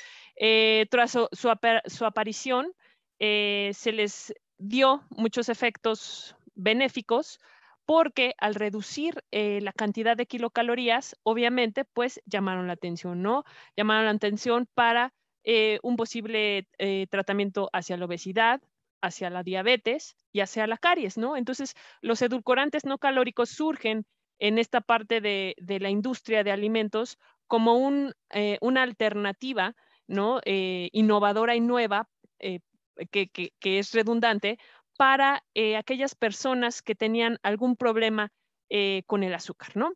S3: tras su, aparición, se les dio muchos efectos benéficos porque al reducir eh, la cantidad de kilocalorías, obviamente, pues llamaron la atención, ¿no? Llamaron la atención para eh, un posible eh, tratamiento hacia la obesidad, hacia la diabetes y hacia la caries, ¿no? Entonces, los edulcorantes no calóricos surgen en esta parte de, de la industria de alimentos como un, una alternativa, ¿no? innovadora y nueva. Que, que, que, es redundante para eh, aquellas personas que tenían algún problema eh, con el azúcar, ¿no?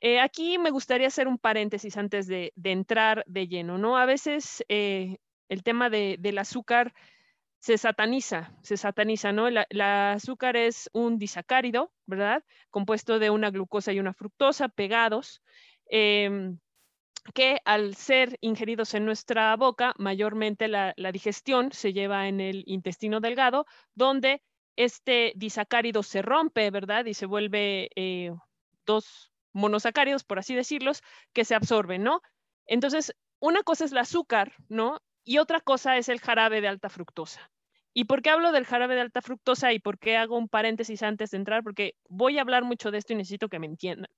S3: Eh, aquí me gustaría hacer un paréntesis antes de, entrar de lleno, ¿no? A veces el tema del azúcar se sataniza, se sataniza, ¿no? El azúcar es un disacárido, ¿verdad? Compuesto de una glucosa y una fructosa pegados. Em, que al ser ingeridos en nuestra boca, mayormente la, digestión se lleva en el intestino delgado, donde este disacárido se rompe, ¿verdad? Y se vuelve eh, dos monosacáridos, por así decirlos, que se absorben, ¿no? Entonces, una cosa es el azúcar, ¿no? Y otra cosa es el jarabe de alta fructosa. ¿Y por qué hablo del jarabe de alta fructosa y por qué hago un paréntesis antes de entrar? Porque voy a hablar mucho de esto y necesito que me entiendan.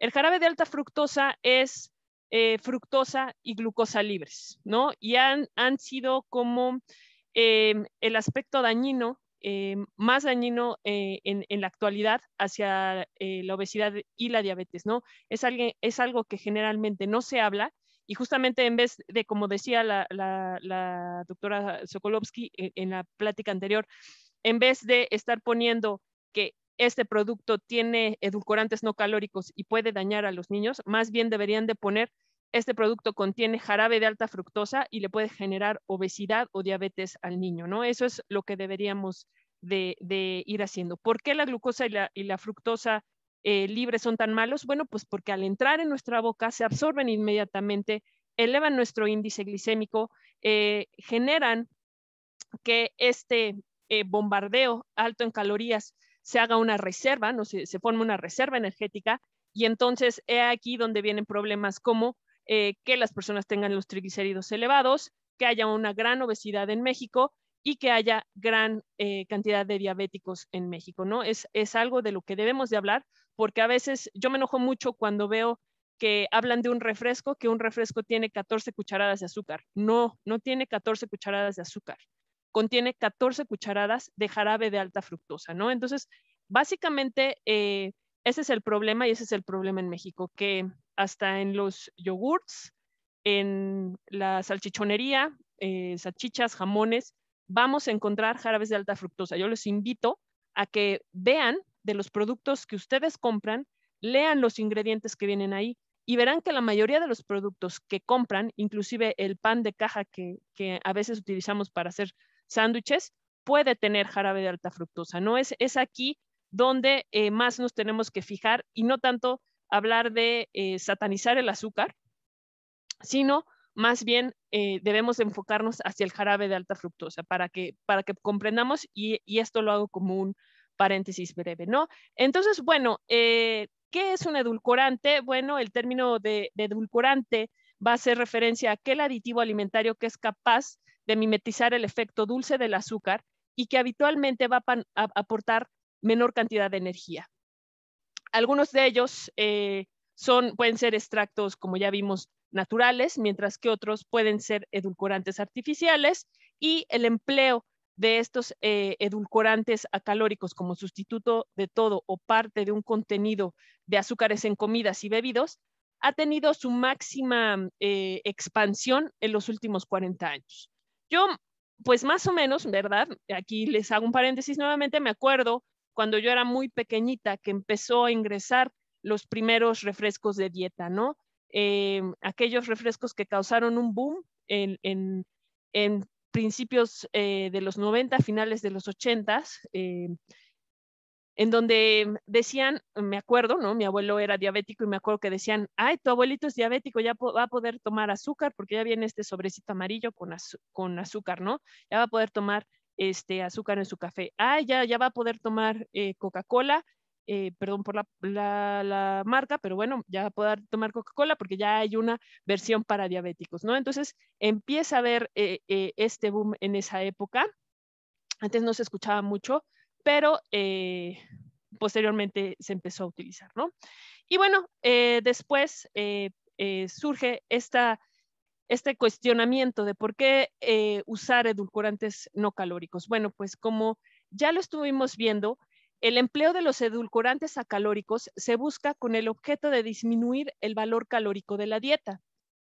S3: El jarabe de alta fructosa es eh, fructosa y glucosa libres, ¿no? Y han, han sido como em, el aspecto dañino, em, más dañino eh, en, la actualidad hacia eh, la obesidad y la diabetes, ¿no? Es, algo que generalmente no se habla y justamente en vez de, como decía la, doctora Sokolovsky en la plática anterior, en vez de estar poniendo que este producto tiene edulcorantes no calóricos y puede dañar a los niños, más bien deberían de poner este producto contiene jarabe de alta fructosa y le puede generar obesidad o diabetes al niño, ¿no? Eso es lo que deberíamos de, ir haciendo. ¿Por qué la glucosa y la, fructosa eh, libre libres son tan malos? Bueno, pues porque al entrar en nuestra boca se absorben inmediatamente, elevan nuestro índice glicémico, eh, generan que este eh, bombardeo alto en calorías se haga una reserva, se, forma una reserva energética y entonces es aquí donde vienen problemas como eh, que las personas tengan los triglicéridos elevados, que haya una gran obesidad en México y que haya gran eh, cantidad de diabéticos en México, ¿no? Es, es algo de lo que debemos de hablar, porque a veces yo me enojo mucho cuando veo que hablan de un refresco, que un refresco tiene 14 cucharadas de azúcar. No, no tiene 14 cucharadas de azúcar contiene 14 cucharadas de jarabe de alta fructosa, ¿no? Entonces, básicamente, eh, ese es el problema y ese es el problema en México, que hasta en los yogurts, en la salchichonería, eh, salchichas, jamones, vamos a encontrar jarabes de alta fructosa. Yo les invito a que vean de los productos que ustedes compran, lean los ingredientes que vienen ahí y verán que la mayoría de los productos que compran, inclusive el pan de caja que a veces utilizamos para hacer sándwiches, puede tener jarabe de alta fructosa, ¿no? Es, es aquí donde eh, más nos tenemos que fijar y no tanto hablar de eh, satanizar el azúcar, sino más bien eh, debemos enfocarnos hacia el jarabe de alta fructosa para que, para que comprendamos y, esto lo hago como un paréntesis breve, ¿no? Entonces, bueno, ¿qué es un edulcorante? Bueno, el término de, de edulcorante va a hacer referencia a aquel aditivo alimentario que es capaz de mimetizar el efecto dulce del azúcar y que habitualmente va a, aportar menor cantidad de energía. Algunos de ellos eh, son, pueden ser extractos, como ya vimos, naturales, mientras que otros pueden ser edulcorantes artificiales y el empleo de estos eh, edulcorantes acalóricos como sustituto de todo o parte de un contenido de azúcares en comidas y bebidos ha tenido su máxima eh, expansión en los últimos 40 años. Yo, pues más o menos, ¿verdad? Aquí les hago un paréntesis nuevamente, me acuerdo cuando yo era muy pequeñita que empezó a ingresar los primeros refrescos de dieta, ¿no? Eh, aquellos refrescos que causaron un boom en, principios eh, de los 90, finales de los 80, en donde decían, me acuerdo, ¿no? Mi abuelo era diabético y me acuerdo que decían, ay, tu abuelito es diabético, ya va a poder tomar azúcar porque ya viene este sobrecito amarillo con, con azúcar, ¿no? Ya va a poder tomar este azúcar en su café, ay, ya, ya va a poder tomar eh, Coca-Cola, eh, perdón por la, marca, pero bueno, ya va a poder tomar Coca-Cola porque ya hay una versión para diabéticos, ¿no? Entonces empieza a haber eh, este boom en esa época. Antes no se escuchaba mucho, pero eh, posteriormente se empezó a utilizar, ¿no? Y bueno, eh, después eh, surge este cuestionamiento de por qué usar edulcorantes no calóricos. Bueno, pues como ya lo estuvimos viendo, el empleo de los edulcorantes acalóricos se busca con el objeto de disminuir el valor calórico de la dieta.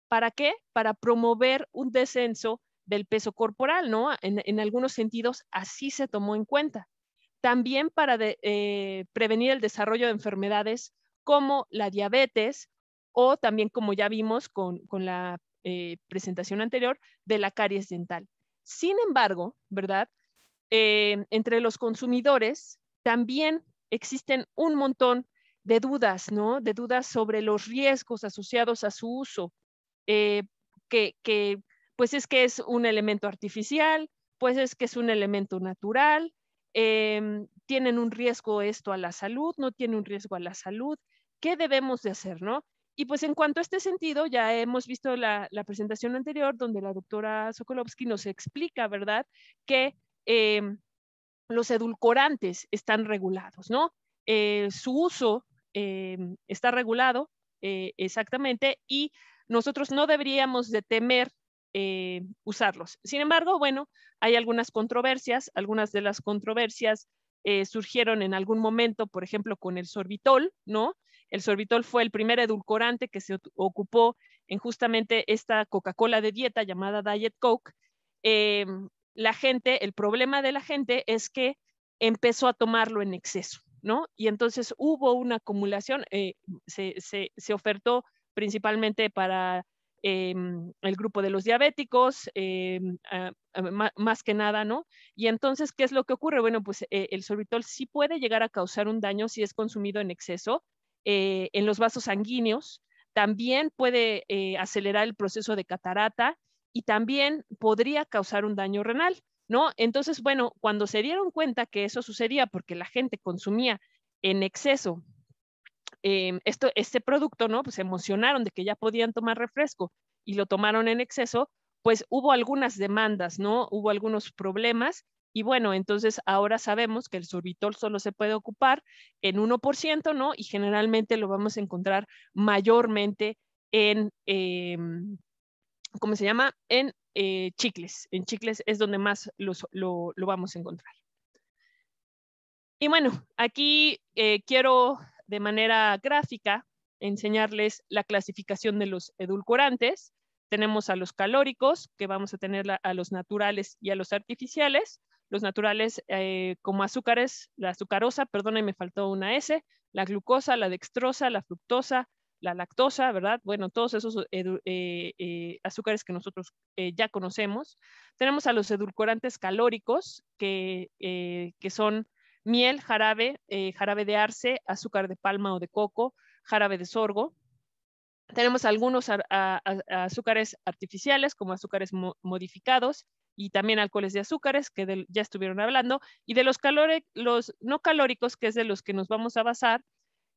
S3: ¿Para qué? Para promover un descenso del peso corporal, ¿no? en, algunos sentidos, así se tomó en cuenta también para eh, prevenir el desarrollo de enfermedades como la diabetes o también, como ya vimos con, la eh, presentación anterior, de la caries dental. Sin embargo, ¿verdad? Eh, entre los consumidores también existen un montón de dudas, ¿no? De dudas sobre los riesgos asociados a su uso, que, que, pues es que es un elemento artificial, pues es que es un elemento natural, Em, tienen un riesgo esto a la salud, no tiene un riesgo a la salud, ¿qué debemos de hacer, no? Y pues en cuanto a este sentido, ya hemos visto la, presentación anterior donde la doctora Sokolovsky nos explica, ¿verdad?, que em, los edulcorantes están regulados, ¿no? Eh, su uso em, está regulado eh, exactamente y nosotros no deberíamos de temer eh, usarlos. Sin embargo, bueno, hay algunas controversias, algunas de las controversias eh, surgieron en algún momento, por ejemplo, con el sorbitol, ¿no? El sorbitol fue el primer edulcorante que se ocupó en justamente esta Coca-Cola de dieta llamada Diet Coke. Eh, la gente, el problema de la gente es que empezó a tomarlo en exceso, ¿no? Y entonces hubo una acumulación, se, se, se ofertó principalmente para Em, el grupo de los diabéticos, em, más que nada, ¿no? Y entonces, ¿qué es lo que ocurre? Bueno, pues eh, el sorbitol sí puede llegar a causar un daño si es consumido en exceso eh, en los vasos sanguíneos, también puede eh, acelerar el proceso de catarata y también podría causar un daño renal, ¿no? Entonces, bueno, cuando se dieron cuenta que eso sucedía porque la gente consumía en exceso Em, esto, este producto, ¿no? Pues se emocionaron de que ya podían tomar refresco y lo tomaron en exceso, pues hubo algunas demandas, ¿no? Hubo algunos problemas y bueno, entonces ahora sabemos que el sorbitol solo se puede ocupar en 1%, ¿no? Y generalmente lo vamos a encontrar mayormente en, em, ¿cómo se llama? En eh, chicles. En chicles es donde más lo, vamos a encontrar. Y bueno, aquí eh, quiero de manera gráfica enseñarles la clasificación de los edulcorantes. Tenemos a los calóricos, que vamos a tener a los naturales y a los artificiales. Los naturales eh, como azúcares, la azucarosa, perdón, me faltó una S, la glucosa, la dextrosa, la fructosa, la lactosa, ¿verdad? Bueno, todos esos eh, eh, azúcares que nosotros ya conocemos. Tenemos a los edulcorantes calóricos, que, que son miel, jarabe, eh, jarabe de arce, azúcar de palma o de coco, jarabe de sorgo. Tenemos algunos azúcares artificiales como azúcares modificados y también alcoholes de azúcares que ya estuvieron hablando y de los, los no calóricos que es de los que nos vamos a basar.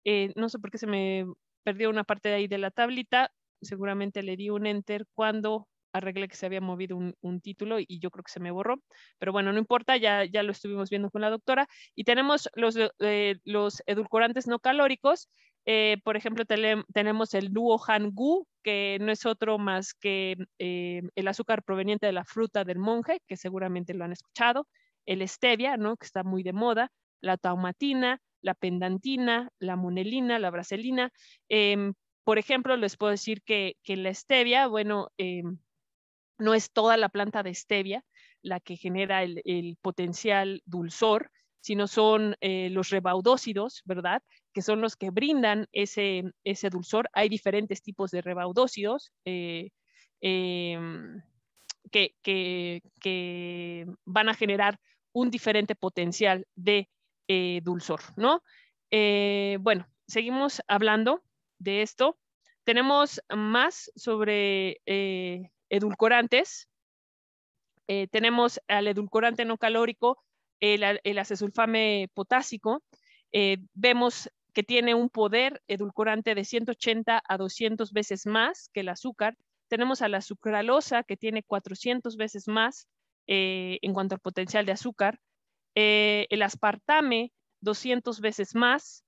S3: Eh, no sé por qué se me perdió una parte de ahí de la tablita, seguramente le di un enter cuando arreglé que se había movido un, un, título y yo creo que se me borró, pero bueno, no importa, ya, ya lo estuvimos viendo con la doctora. Y tenemos los, eh, los edulcorantes no calóricos, eh, por ejemplo, tenemos el Luo Gu, que no es otro más que eh, el azúcar proveniente de la fruta del monje, que seguramente lo han escuchado, el stevia, ¿no? que está muy de moda, la taumatina, la pendantina, la monelina, la braselina. Em, por ejemplo, les puedo decir que, que la stevia, bueno, em, no es toda la planta de stevia la que genera el, potencial dulzor, sino son eh, los rebaudócidos, ¿verdad? Que son los que brindan ese, ese dulzor. Hay diferentes tipos de rebaudósidos eh, em, que, que, van a generar un diferente potencial de eh, dulzor, ¿no? bueno, seguimos hablando de esto. Tenemos más sobre edulcorantes. Eh, tenemos al edulcorante no calórico, el, el acesulfame potásico. Eh, vemos que tiene un poder edulcorante de 180 a 200 veces más que el azúcar. Tenemos a la sucralosa, que tiene 400 veces más eh, en cuanto al potencial de azúcar. el aspartame, 200 veces más.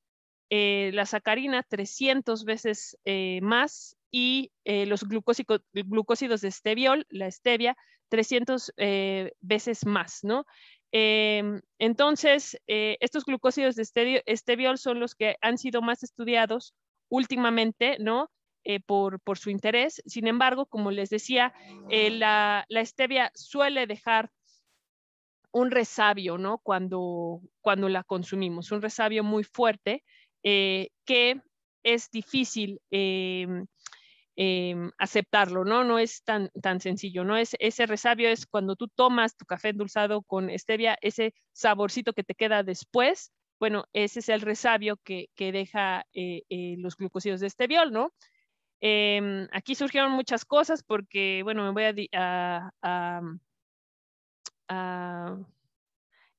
S3: la sacarina 300 veces más y eh, los glucósidos de steviol, la stevia, 300 eh, veces más, ¿no? Em, entonces, eh, estos glucósidos de steviol son los que han sido más estudiados últimamente, ¿no? Por, su interés. Sin embargo, como les decía, la, stevia suele dejar un resabio, ¿no? Cuando, cuando la consumimos, un resabio muy fuerte que es difícil em, Em, aceptarlo, ¿no? No es tan, tan sencillo, ¿no? Es, ese resabio es cuando tú tomas tu café endulzado con stevia, ese saborcito que te queda después, bueno, ese es el resabio que, deja eh, eh, los glucosidos de esteviol, ¿no? Em, aquí surgieron muchas cosas porque, bueno, me voy a,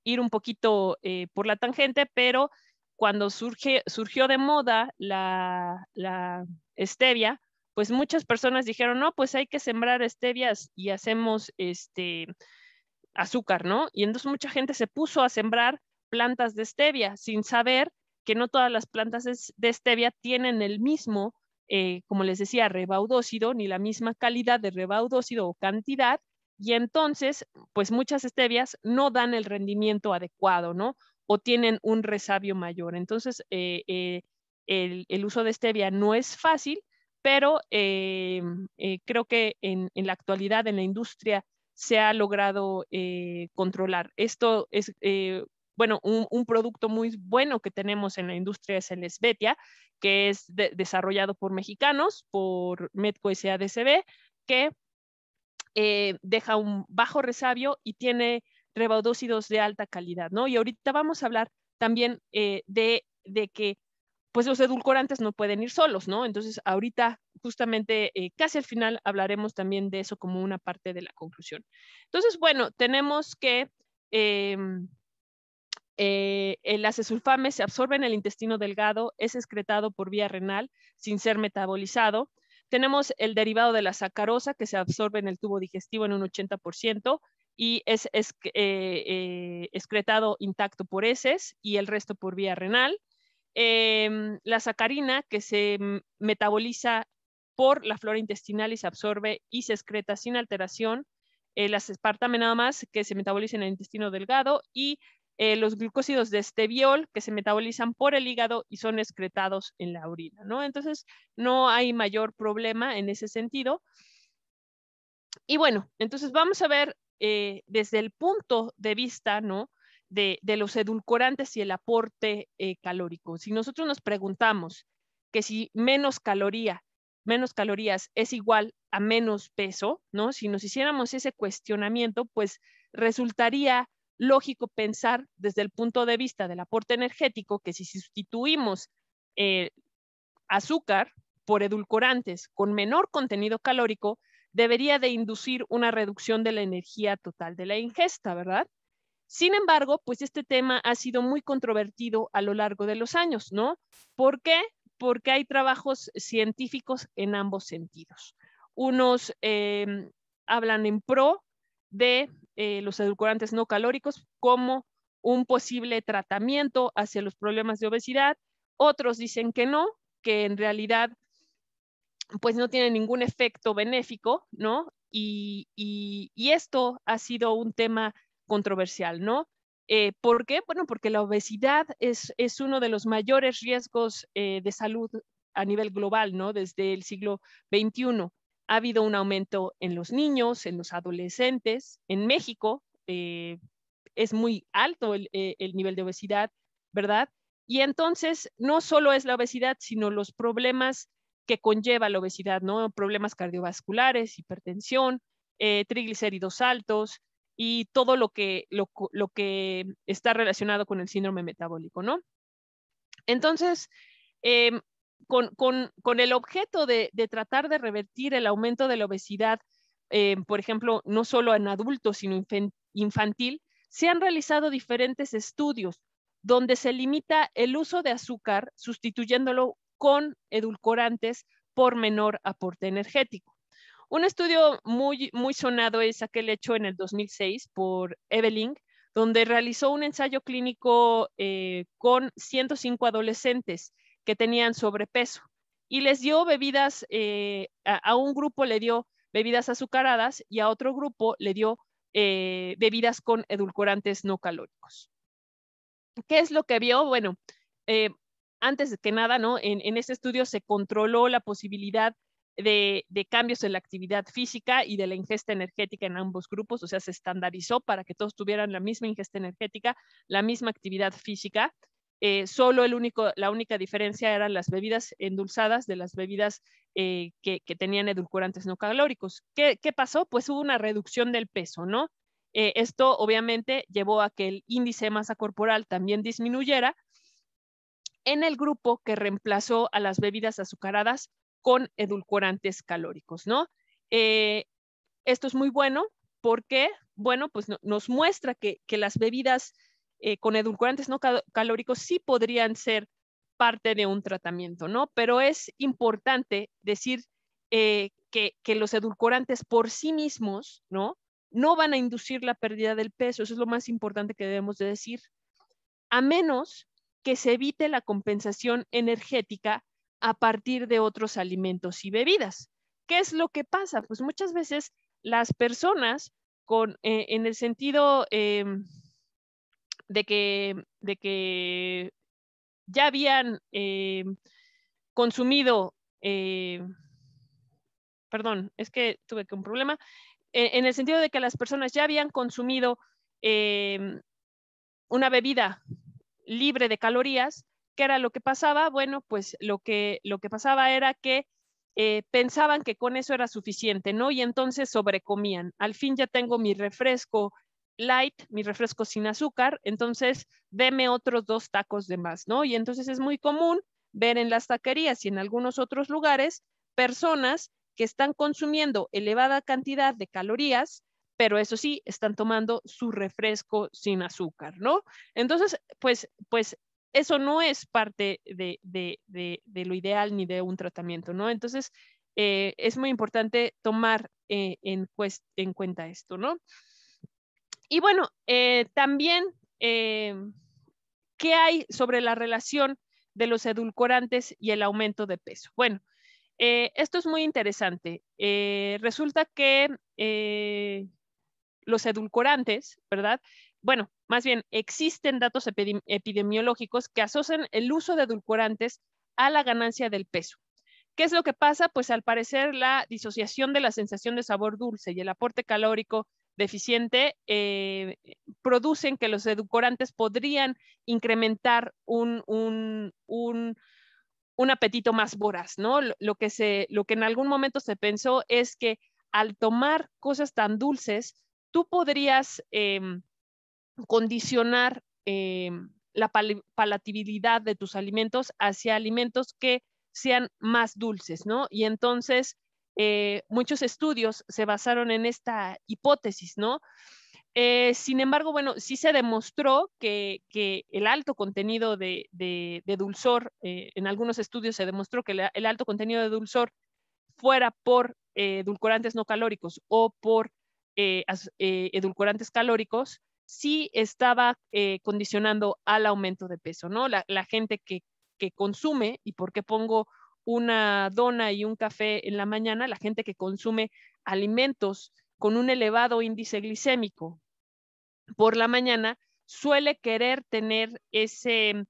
S3: ir un poquito eh, por la tangente, pero cuando surgió de moda la, la stevia, pues muchas personas dijeron, no, pues hay que sembrar stevias y hacemos este azúcar, ¿no? Y entonces mucha gente se puso a sembrar plantas de stevia sin saber que no todas las plantas de stevia tienen el mismo, eh, como les decía, rebaudócido, ni la misma calidad de rebaudócido o cantidad, y entonces, pues muchas stevias no dan el rendimiento adecuado, ¿no? O tienen un resabio mayor. Entonces, eh, eh, el, el, uso de stevia no es fácil, pero eh, eh, creo que en, la actualidad en la industria se ha logrado eh, controlar. Esto es, bueno, un, producto muy bueno que tenemos en la industria es el Esbetia, que es desarrollado por mexicanos, por Medco SADCB, que deja un bajo resabio y tiene rebaudócidos de alta calidad, ¿no? Y ahorita vamos a hablar también de que pues los edulcorantes no pueden ir solos, ¿no? Entonces, ahorita, justamente, eh, casi al final hablaremos también de eso como una parte de la conclusión. Entonces, bueno, tenemos que em, eh, el eh, se absorbe en el intestino delgado, es excretado por vía renal sin ser metabolizado. Tenemos el derivado de la sacarosa que se absorbe en el tubo digestivo en un 80% y es, es eh, excretado intacto por heces y el resto por vía renal. Em, la sacarina que se metaboliza por la flora intestinal y se absorbe y se excreta sin alteración, eh, las aspartame nada más que se metabolizan en el intestino delgado y eh, los glucósidos de estebiol que se metabolizan por el hígado y son excretados en la orina, ¿no? Entonces, no hay mayor problema en ese sentido. Y bueno, entonces vamos a ver eh, desde el punto de vista, ¿no? de, los edulcorantes y el aporte eh, calórico. Si nosotros nos preguntamos que si menos caloría, menos calorías es igual a menos peso, ¿no? Si nos hiciéramos ese cuestionamiento, pues resultaría lógico pensar desde el punto de vista del aporte energético que si sustituimos eh, azúcar por edulcorantes con menor contenido calórico, debería de inducir una reducción de la energía total de la ingesta, ¿verdad? Sin embargo, pues este tema ha sido muy controvertido a lo largo de los años, ¿no? ¿Por qué? Porque hay trabajos científicos en ambos sentidos. Unos em, hablan en pro de eh, los edulcorantes no calóricos como un posible tratamiento hacia los problemas de obesidad. Otros dicen que no, que en realidad pues no tiene ningún efecto benéfico, ¿no? Y, y, esto ha sido un tema controversial, ¿no? Eh, ¿Por qué? Bueno, porque la obesidad es, uno de los mayores riesgos eh, de salud a nivel global, ¿no? Desde el siglo XXI. Ha habido un aumento en los niños, en los adolescentes. En México eh, es muy alto el, nivel de obesidad, ¿verdad? Y entonces no solo es la obesidad, sino los problemas que conlleva la obesidad, ¿no? Problemas cardiovasculares, hipertensión, triglicéridos altos, y todo lo que, lo, que está relacionado con el síndrome metabólico, ¿no? Entonces, em, con, el objeto de, tratar de revertir el aumento de la obesidad, em, por ejemplo, no solo en adultos, sino infantil, se han realizado diferentes estudios donde se limita el uso de azúcar sustituyéndolo con edulcorantes por menor aporte energético. Un estudio muy, muy sonado es aquel hecho en el 2006 por Evelyn, donde realizó un ensayo clínico eh, con 105 adolescentes que tenían sobrepeso y les dio bebidas, eh, a, un grupo le dio bebidas azucaradas y a otro grupo le dio eh, bebidas con edulcorantes no calóricos. ¿Qué es lo que vio? Bueno, antes que nada, ¿no? En, en este estudio se controló la posibilidad de, cambios en la actividad física y de la ingesta energética en ambos grupos, o sea, se estandarizó para que todos tuvieran la misma ingesta energética, la misma actividad física. Eh, solo la única diferencia eran las bebidas endulzadas de las bebidas eh, que, tenían edulcorantes no calóricos. ¿Qué, pasó? Pues hubo una reducción del peso, ¿no? Eh, esto obviamente llevó a que el índice de masa corporal también disminuyera en el grupo que reemplazó a las bebidas azucaradas con edulcorantes calóricos, ¿no? Eh, esto es muy bueno porque, bueno, pues nos muestra que, las bebidas eh, con edulcorantes no calóricos sí podrían ser parte de un tratamiento, ¿no? Pero es importante decir eh, que, que, los edulcorantes por sí mismos, ¿no? No van a inducir la pérdida del peso, eso es lo más importante que debemos de decir, a menos que se evite la compensación energética a partir de otros alimentos y bebidas. ¿Qué es lo que pasa? Pues muchas veces las personas con, eh, en el sentido em, de, que, ya habían em, consumido, eh, perdón, es que tuve que un problema, eh, en el sentido de que las personas ya habían consumido em, una bebida libre de calorías, ¿Qué era lo que pasaba? Bueno, pues lo que, lo que pasaba era que eh, pensaban que con eso era suficiente, ¿no? Y entonces sobrecomían. Al fin ya tengo mi refresco light, mi refresco sin azúcar, entonces deme otros dos tacos de más, ¿no? Y entonces es muy común ver en las taquerías y en algunos otros lugares personas que están consumiendo elevada cantidad de calorías, pero eso sí, están tomando su refresco sin azúcar, ¿no? Entonces, pues, pues eso no es parte de, lo ideal ni de un tratamiento, ¿no? Entonces, eh, es muy importante tomar eh, en, cuenta esto, ¿no? Y bueno, eh, también, ¿qué hay sobre la relación de los edulcorantes y el aumento de peso? Bueno, esto es muy interesante. resulta que los edulcorantes, ¿verdad? bueno, más bien existen datos epidemiológicos que asocian el uso de edulcorantes a la ganancia del peso. ¿Qué es lo que pasa? Pues al parecer la disociación de la sensación de sabor dulce y el aporte calórico deficiente eh, producen que los edulcorantes podrían incrementar un, apetito más voraz, ¿no? Lo, que lo que en algún momento se pensó es que al tomar cosas tan dulces, tú podrías em, condicionar eh, la palatibilidad de tus alimentos hacia alimentos que sean más dulces, ¿no? Y entonces eh, muchos estudios se basaron en esta hipótesis, ¿no? Eh, sin embargo, bueno, sí se demostró que, el alto contenido de, dulzor, en algunos estudios se demostró que el, alto contenido de dulzor fuera por edulcorantes no calóricos o por edulcorantes calóricos, sí estaba eh, condicionando al aumento de peso, ¿no? La, gente que, consume, y porque pongo una dona y un café en la mañana, la gente que consume alimentos con un elevado índice glicémico por la mañana, suele querer tener ese,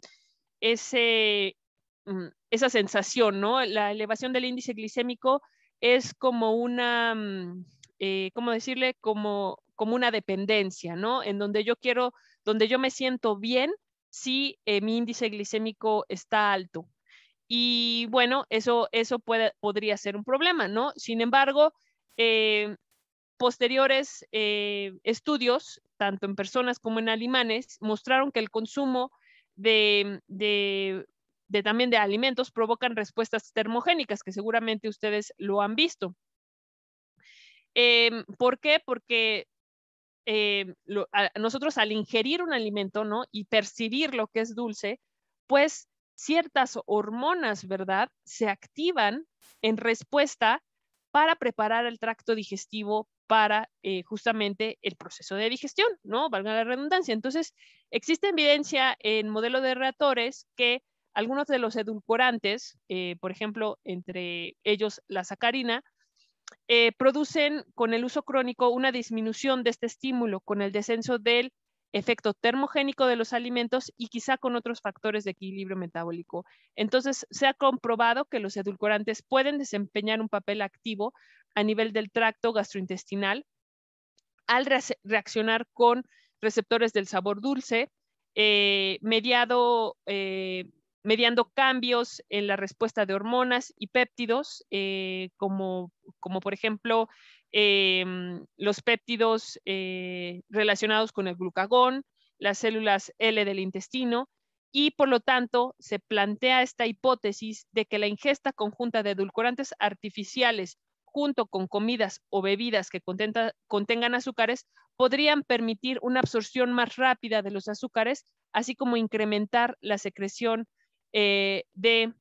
S3: ese, mm, esa sensación, ¿no? La elevación del índice glicémico es como una, mm, eh, ¿cómo decirle? Como como una dependencia, ¿no? En donde yo quiero, donde yo me siento bien si eh, mi índice glicémico está alto. Y bueno, eso, eso puede, podría ser un problema, ¿no? Sin embargo, eh, posteriores eh, estudios, tanto en personas como en animales, mostraron que el consumo de, también de alimentos provocan respuestas termogénicas, que seguramente ustedes lo han visto. Em, ¿Por qué? Porque eh, nosotros al ingerir un alimento, ¿no? Y percibir lo que es dulce, pues ciertas hormonas, ¿verdad? Se activan en respuesta para preparar el tracto digestivo para eh, justamente el proceso de digestión, ¿no? Valga la redundancia. Entonces, existe evidencia en modelo de reactores que algunos de los edulcorantes, eh, por ejemplo, entre ellos la sacarina, eh, producen con el uso crónico una disminución de este estímulo, con el descenso del efecto termogénico de los alimentos y quizá con otros factores de equilibrio metabólico. Entonces, se ha comprobado que los edulcorantes pueden desempeñar un papel activo a nivel del tracto gastrointestinal al reaccionar con receptores del sabor dulce, eh, mediado eh, mediando cambios en la respuesta de hormonas y péptidos, eh, como, por ejemplo em, los péptidos eh, relacionados con el glucagón, las células L del intestino, y por lo tanto se plantea esta hipótesis de que la ingesta conjunta de edulcorantes artificiales junto con comidas o bebidas que contengan azúcares podrían permitir una absorción más rápida de los azúcares, así como incrementar la secreción eh, de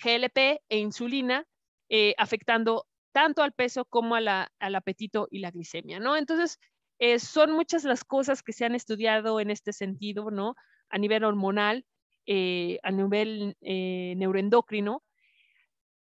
S3: GLP e insulina, eh, afectando tanto al peso como al apetito y la glicemia, ¿no? Entonces, eh, son muchas las cosas que se han estudiado en este sentido, ¿no? A nivel hormonal, a nivel neuroendocrino.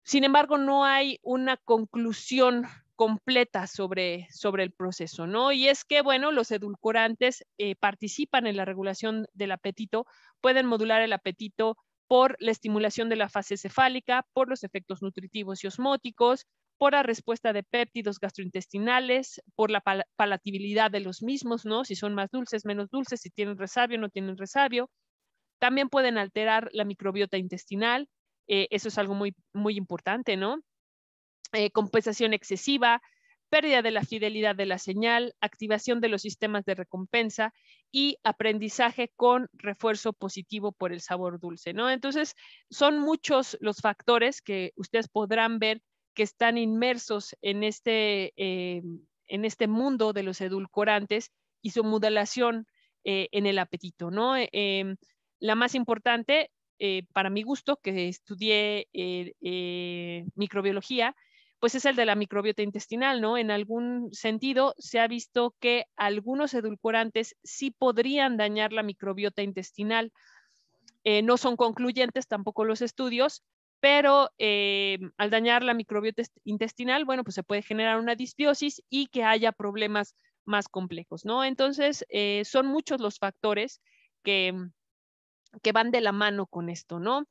S3: Sin embargo, no hay una conclusión completa sobre, sobre el proceso, ¿no? Y es que, bueno, los edulcorantes eh, participan en la regulación del apetito, pueden modular el apetito por la estimulación de la fase cefálica, por los efectos nutritivos y osmóticos, por la respuesta de péptidos gastrointestinales, por la palatabilidad de los mismos, ¿no? Si son más dulces, menos dulces, si tienen resabio, no tienen resabio. También pueden alterar la microbiota intestinal, eh, eso es algo muy, muy importante, ¿no? Eh, compensación excesiva, pérdida de la fidelidad de la señal, activación de los sistemas de recompensa y aprendizaje con refuerzo positivo por el sabor dulce, ¿no? Entonces, son muchos los factores que ustedes podrán ver que están inmersos en este, eh, este mundo de los edulcorantes y su modulación eh, en el apetito, ¿no? Em, la más importante, para mi gusto, que estudié microbiología, pues es el de la microbiota intestinal, ¿no? En algún sentido se ha visto que algunos edulcorantes sí podrían dañar la microbiota intestinal. Eh, no son concluyentes tampoco los estudios, pero eh, al dañar la microbiota intestinal, bueno, pues se puede generar una disbiosis y que haya problemas más complejos, ¿no? Entonces, eh, son muchos los factores que, que van de la mano con esto, ¿no?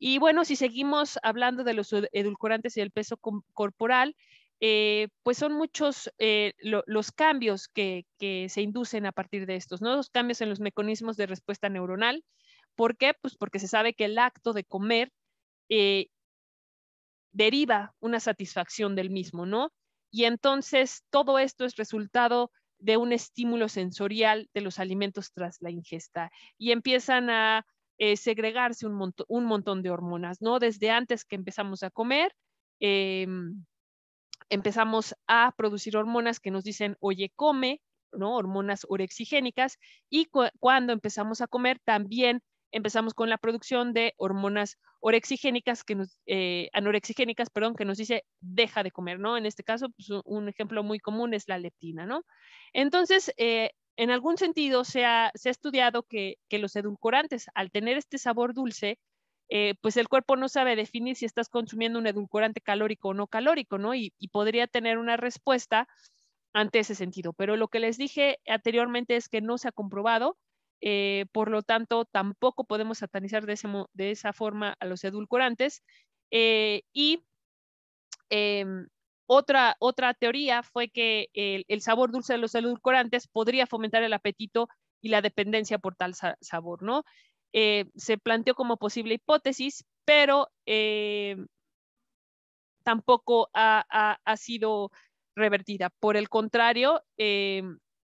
S3: Y bueno, si seguimos hablando de los edulcorantes y del peso corporal, eh, pues son muchos eh, los cambios que, se inducen a partir de estos, ¿no? Los cambios en los mecanismos de respuesta neuronal. ¿Por qué? Pues porque se sabe que el acto de comer eh, deriva una satisfacción del mismo, ¿no? Y entonces todo esto es resultado de un estímulo sensorial de los alimentos tras la ingesta y empiezan a eh, segregarse un, montón de hormonas, ¿no? Desde antes que empezamos a comer, em, empezamos a producir hormonas que nos dicen, oye, come, ¿no? Hormonas orexigénicas y cuando empezamos a comer también empezamos con la producción de hormonas orexigénicas que nos, eh, anorexigénicas, perdón, que nos dice deja de comer, ¿no? En este caso, pues, un ejemplo muy común es la leptina, ¿no? Entonces, eh, en algún sentido se ha, se estudiado que, los edulcorantes, al tener este sabor dulce, eh, pues el cuerpo no sabe definir si estás consumiendo un edulcorante calórico o no calórico, ¿no? Y, podría tener una respuesta ante ese sentido. Pero lo que les dije anteriormente es que no se ha comprobado, eh, por lo tanto, tampoco podemos satanizar de, de esa forma a los edulcorantes. Eh, y em, otra, teoría fue que el, sabor dulce de los edulcorantes podría fomentar el apetito y la dependencia por tal sabor, ¿no? Eh, se planteó como posible hipótesis, pero eh, tampoco ha, sido revertida. Por el contrario, eh,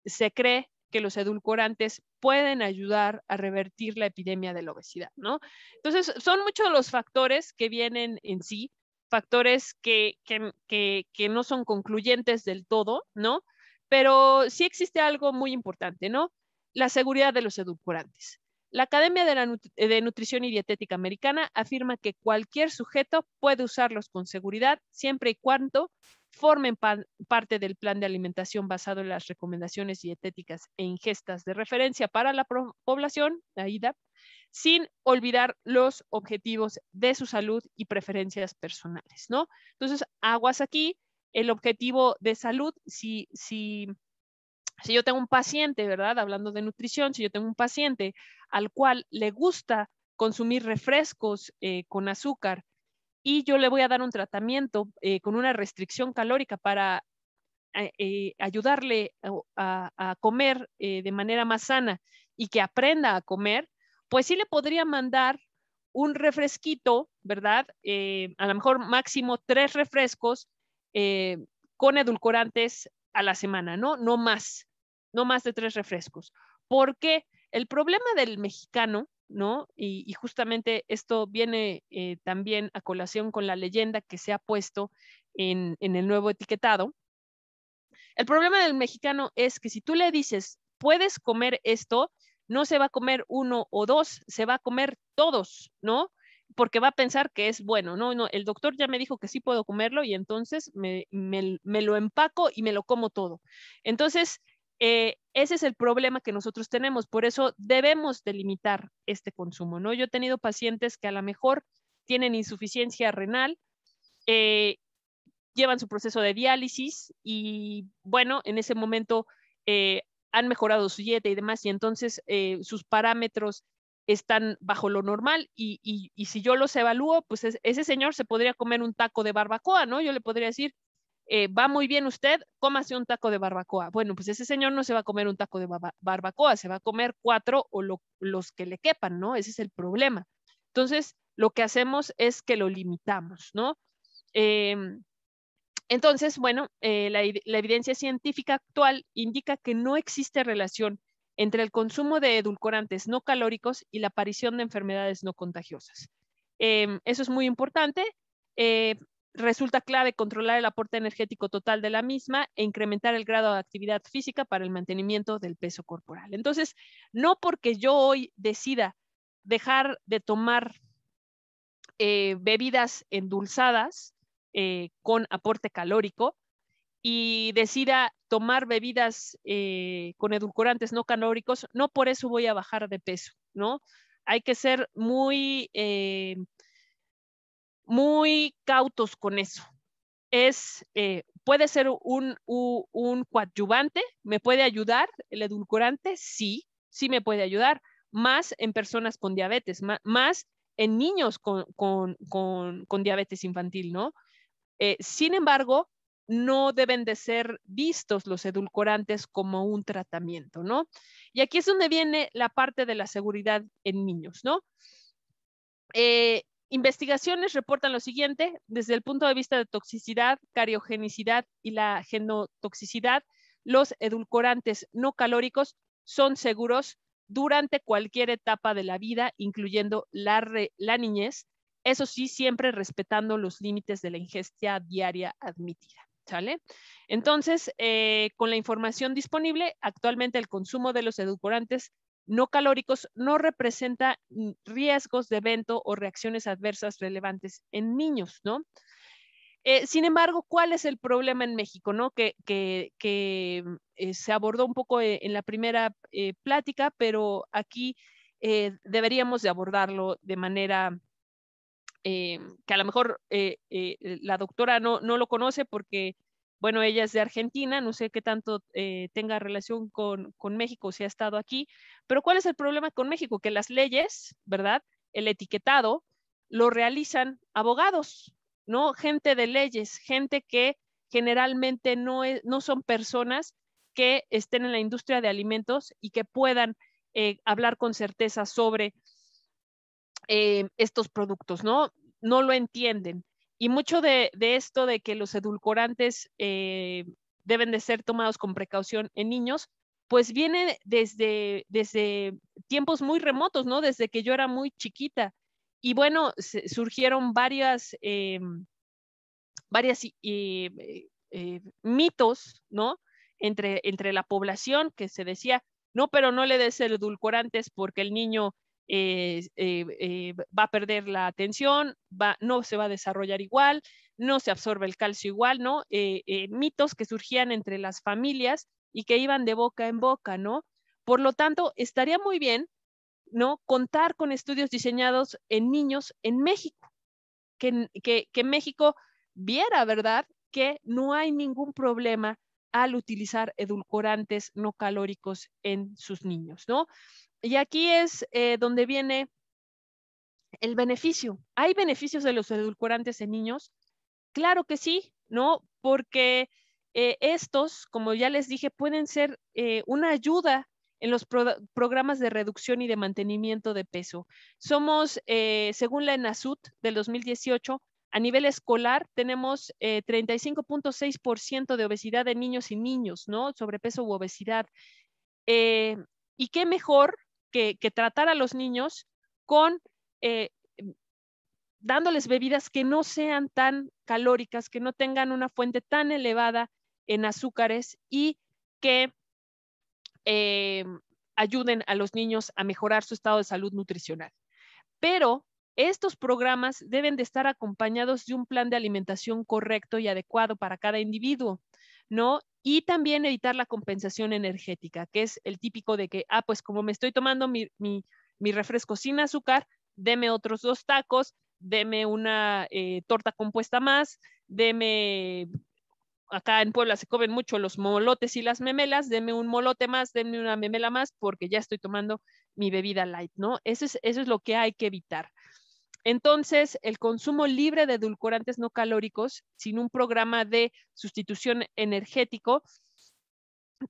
S3: se cree que los edulcorantes pueden ayudar a revertir la epidemia de la obesidad, ¿no? Entonces, son muchos los factores que vienen en sí factores que, no son concluyentes del todo, ¿no? Pero sí existe algo muy importante, ¿no? La seguridad de los edulcorantes. La Academia de, eh, Nutrición y Dietética Americana afirma que cualquier sujeto puede usarlos con seguridad siempre y cuando formen parte del plan de alimentación basado en las recomendaciones dietéticas e ingestas de referencia para la población, IDAP, sin olvidar los objetivos de su salud y preferencias personales, ¿no? Entonces, aguas aquí, el objetivo de salud, si, si, si yo tengo un paciente, ¿verdad? Hablando de nutrición, si yo tengo un paciente al cual le gusta consumir refrescos eh, con azúcar y yo le voy a dar un tratamiento eh, con una restricción calórica para eh, ayudarle a comer de manera más sana y que aprenda a comer, pues sí le podría mandar un refresquito, ¿verdad? Eh, a lo mejor máximo tres refrescos eh, con edulcorantes a la semana, ¿no? No más, no más de tres refrescos. Porque el problema del mexicano, ¿no? Y, justamente esto viene eh, también a colación con la leyenda que se ha puesto en el nuevo etiquetado. El problema del mexicano es que si tú le dices, puedes comer esto, no se va a comer uno o dos, se va a comer todos, ¿no? Porque va a pensar que es bueno, no, no, el doctor ya me dijo que sí puedo comerlo y entonces me, lo empaco y me lo como todo. Entonces, eh, ese es el problema que nosotros tenemos, por eso debemos delimitar este consumo, ¿no? Yo he tenido pacientes que a lo mejor tienen insuficiencia renal, eh, llevan su proceso de diálisis y bueno, en ese momento eh, han mejorado su dieta y demás, y entonces eh, sus parámetros están bajo lo normal y, si yo los evalúo, pues ese señor se podría comer un taco de barbacoa, ¿no? Yo le podría decir, eh, va muy bien usted, cómase un taco de barbacoa. Bueno, pues ese señor no se va a comer un taco de barbacoa, se va a comer cuatro o los que le quepan, ¿no? Ese es el problema. Entonces, lo que hacemos es que lo limitamos, ¿no? Em, entonces, bueno, eh, la, evidencia científica actual indica que no existe relación entre el consumo de edulcorantes no calóricos y la aparición de enfermedades no contagiosas. Em, eso es muy importante. Eh, resulta clave controlar el aporte energético total de la misma e incrementar el grado de actividad física para el mantenimiento del peso corporal. Entonces, no porque yo hoy decida dejar de tomar eh, bebidas endulzadas, eh, con aporte calórico y decida tomar bebidas eh, con edulcorantes no calóricos, no por eso voy a bajar de peso, ¿no? Hay que ser muy, eh, muy cautos con eso. Es, puede ser un, un, coadyuvante, me puede ayudar el edulcorante, sí, sí me puede ayudar, más en personas con diabetes, más, en niños con diabetes infantil, ¿no? Eh, sin embargo, no deben de ser vistos los edulcorantes como un tratamiento, ¿no? Y aquí es donde viene la parte de la seguridad en niños, ¿no? Eh, investigaciones reportan lo siguiente, desde el punto de vista de toxicidad, cariogenicidad y la genotoxicidad, los edulcorantes no calóricos son seguros durante cualquier etapa de la vida, incluyendo la niñez, eso sí, siempre respetando los límites de la ingestión diaria admitida. ¿Sale? Entonces, eh, con la información disponible, actualmente el consumo de los edulcorantes no calóricos no representa riesgos de evento o reacciones adversas relevantes en niños, ¿no? Eh, sin embargo, ¿cuál es el problema en México? ¿no? Que, eh, se abordó un poco en la primera plática, pero aquí deberíamos de abordarlo de manera eh, que a lo mejor eh, eh, la doctora no, lo conoce porque, bueno, ella es de Argentina, no sé qué tanto tenga relación con, México si ha estado aquí, pero ¿cuál es el problema con México? Que las leyes, ¿verdad? El etiquetado lo realizan abogados, ¿no? Gente de leyes, gente que generalmente no, no son personas que estén en la industria de alimentos y que puedan hablar con certeza sobre eh, estos productos, ¿no? No lo entienden. Y mucho de, esto de que los edulcorantes eh, deben de ser tomados con precaución en niños, pues viene desde, desde tiempos muy remotos, ¿no? Desde que yo era muy chiquita. Y bueno, surgieron varias, eh, varias mitos, ¿no? Entre, entre la población que se decía, no, pero no le des edulcorantes porque el niño eh, eh, va a perder la atención, no se va a desarrollar igual, no se absorbe el calcio igual, ¿no? Eh, mitos que surgían entre las familias y que iban de boca en boca, ¿no? Por lo tanto, estaría muy bien, ¿no? Contar con estudios diseñados en niños en México, que, que, que México viera, ¿verdad? Que no hay ningún problema al utilizar edulcorantes no calóricos en sus niños, ¿no? Y aquí es eh, donde viene el beneficio. ¿Hay beneficios de los edulcorantes en niños? Claro que sí, ¿no? Porque eh, estos, como ya les dije, pueden ser eh, una ayuda en los programas de reducción y de mantenimiento de peso. Somos, según la ENASUT del 2018, a nivel escolar tenemos 35.6% de obesidad de niños y niños, ¿no? Sobrepeso u obesidad. ¿Y qué mejor que, tratar a los niños con eh, dándoles bebidas que no sean tan calóricas, que no tengan una fuente tan elevada en azúcares y que eh, ayuden a los niños a mejorar su estado de salud nutricional. Pero estos programas deben de estar acompañados de un plan de alimentación correcto y adecuado para cada individuo. ¿no? Y también evitar la compensación energética, que es el típico de que, ah, pues como me estoy tomando mi, refresco sin azúcar, deme otros dos tacos, deme una eh, torta compuesta más, deme, acá en Puebla se comen mucho los molotes y las memelas, deme un molote más, deme una memela más, porque ya estoy tomando mi bebida light, ¿no? Eso es, eso es lo que hay que evitar. Entonces, el consumo libre de edulcorantes no calóricos sin un programa de sustitución energético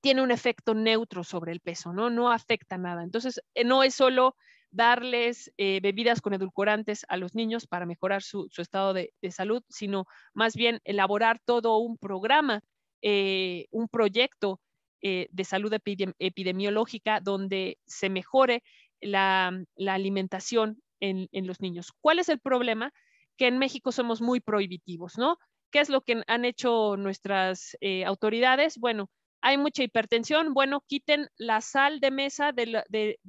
S3: tiene un efecto neutro sobre el peso, ¿no? No afecta nada. Entonces, eh, no es solo darles eh, bebidas con edulcorantes a los niños para mejorar su, estado de, salud, sino más bien elaborar todo un programa, eh, un proyecto de salud epidemiológica donde se mejore la alimentación en, los niños. ¿Cuál es el problema? Que en México somos muy prohibitivos, ¿no? ¿Qué es lo que han hecho nuestras eh, autoridades? Bueno, hay mucha hipertensión, bueno, quiten la sal de mesa de,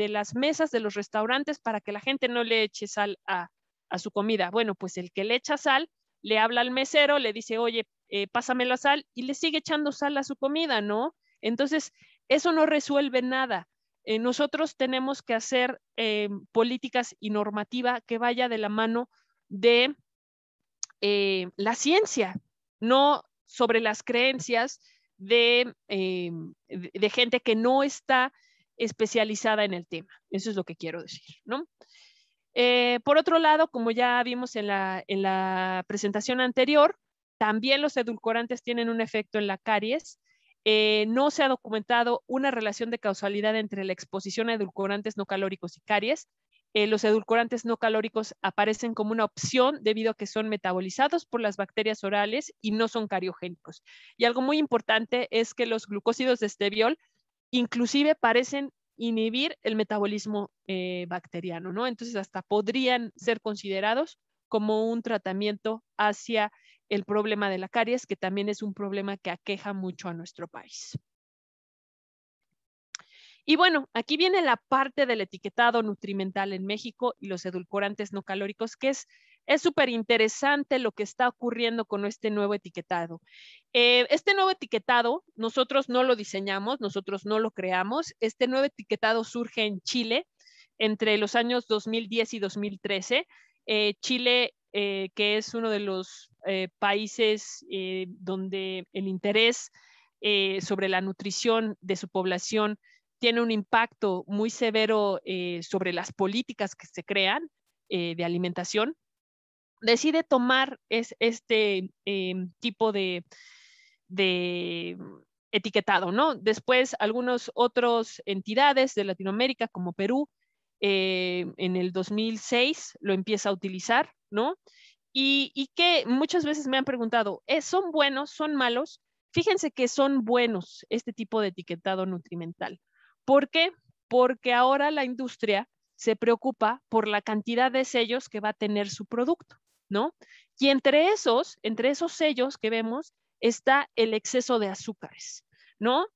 S3: las mesas de los restaurantes para que la gente no le eche sal a, su comida. Bueno, pues el que le echa sal le habla al mesero, le dice, oye, eh, pásame la sal y le sigue echando sal a su comida, ¿no? Entonces, eso no resuelve nada. Eh, nosotros tenemos que hacer eh, políticas y normativa que vaya de la mano de eh, la ciencia, no sobre las creencias de, gente que no está especializada en el tema. Eso es lo que quiero decir, por otro lado, como ya vimos en la presentación anterior, también los edulcorantes tienen un efecto en la caries eh, no se ha documentado una relación de causalidad entre la exposición a edulcorantes no calóricos y caries. Eh, los edulcorantes no calóricos aparecen como una opción debido a que son metabolizados por las bacterias orales y no son cariogénicos. Y algo muy importante es que los glucósidos de estebiol inclusive parecen inhibir el metabolismo eh, bacteriano, ¿no? Entonces hasta podrían ser considerados como un tratamiento hacia el problema de la caries, que también es un problema que aqueja mucho a nuestro país. Y bueno, aquí viene la parte del etiquetado nutrimental en México y los edulcorantes no calóricos, que es es súper interesante lo que está ocurriendo con este nuevo etiquetado. Eh, este nuevo etiquetado, nosotros no lo diseñamos, nosotros no lo creamos. Este nuevo etiquetado surge en Chile entre los años 2010 y 2013. Eh, Chile eh, que es uno de los eh, países eh, donde el interés sobre la nutrición de su población tiene un impacto muy severo sobre las políticas que se crean de alimentación, decide tomar este tipo de, de etiquetado, ¿no? Después, algunas otras entidades de Latinoamérica, como Perú, eh, en el 2006 lo empieza a utilizar, ¿no? Y, que muchas veces me han preguntado, ¿eh, ¿son buenos? ¿Son malos? Fíjense que son buenos este tipo de etiquetado nutrimental. ¿Por qué? Porque ahora la industria se preocupa por la cantidad de sellos que va a tener su producto, ¿no? Y entre esos, entre esos sellos que vemos, está el exceso de azúcares, ¿no?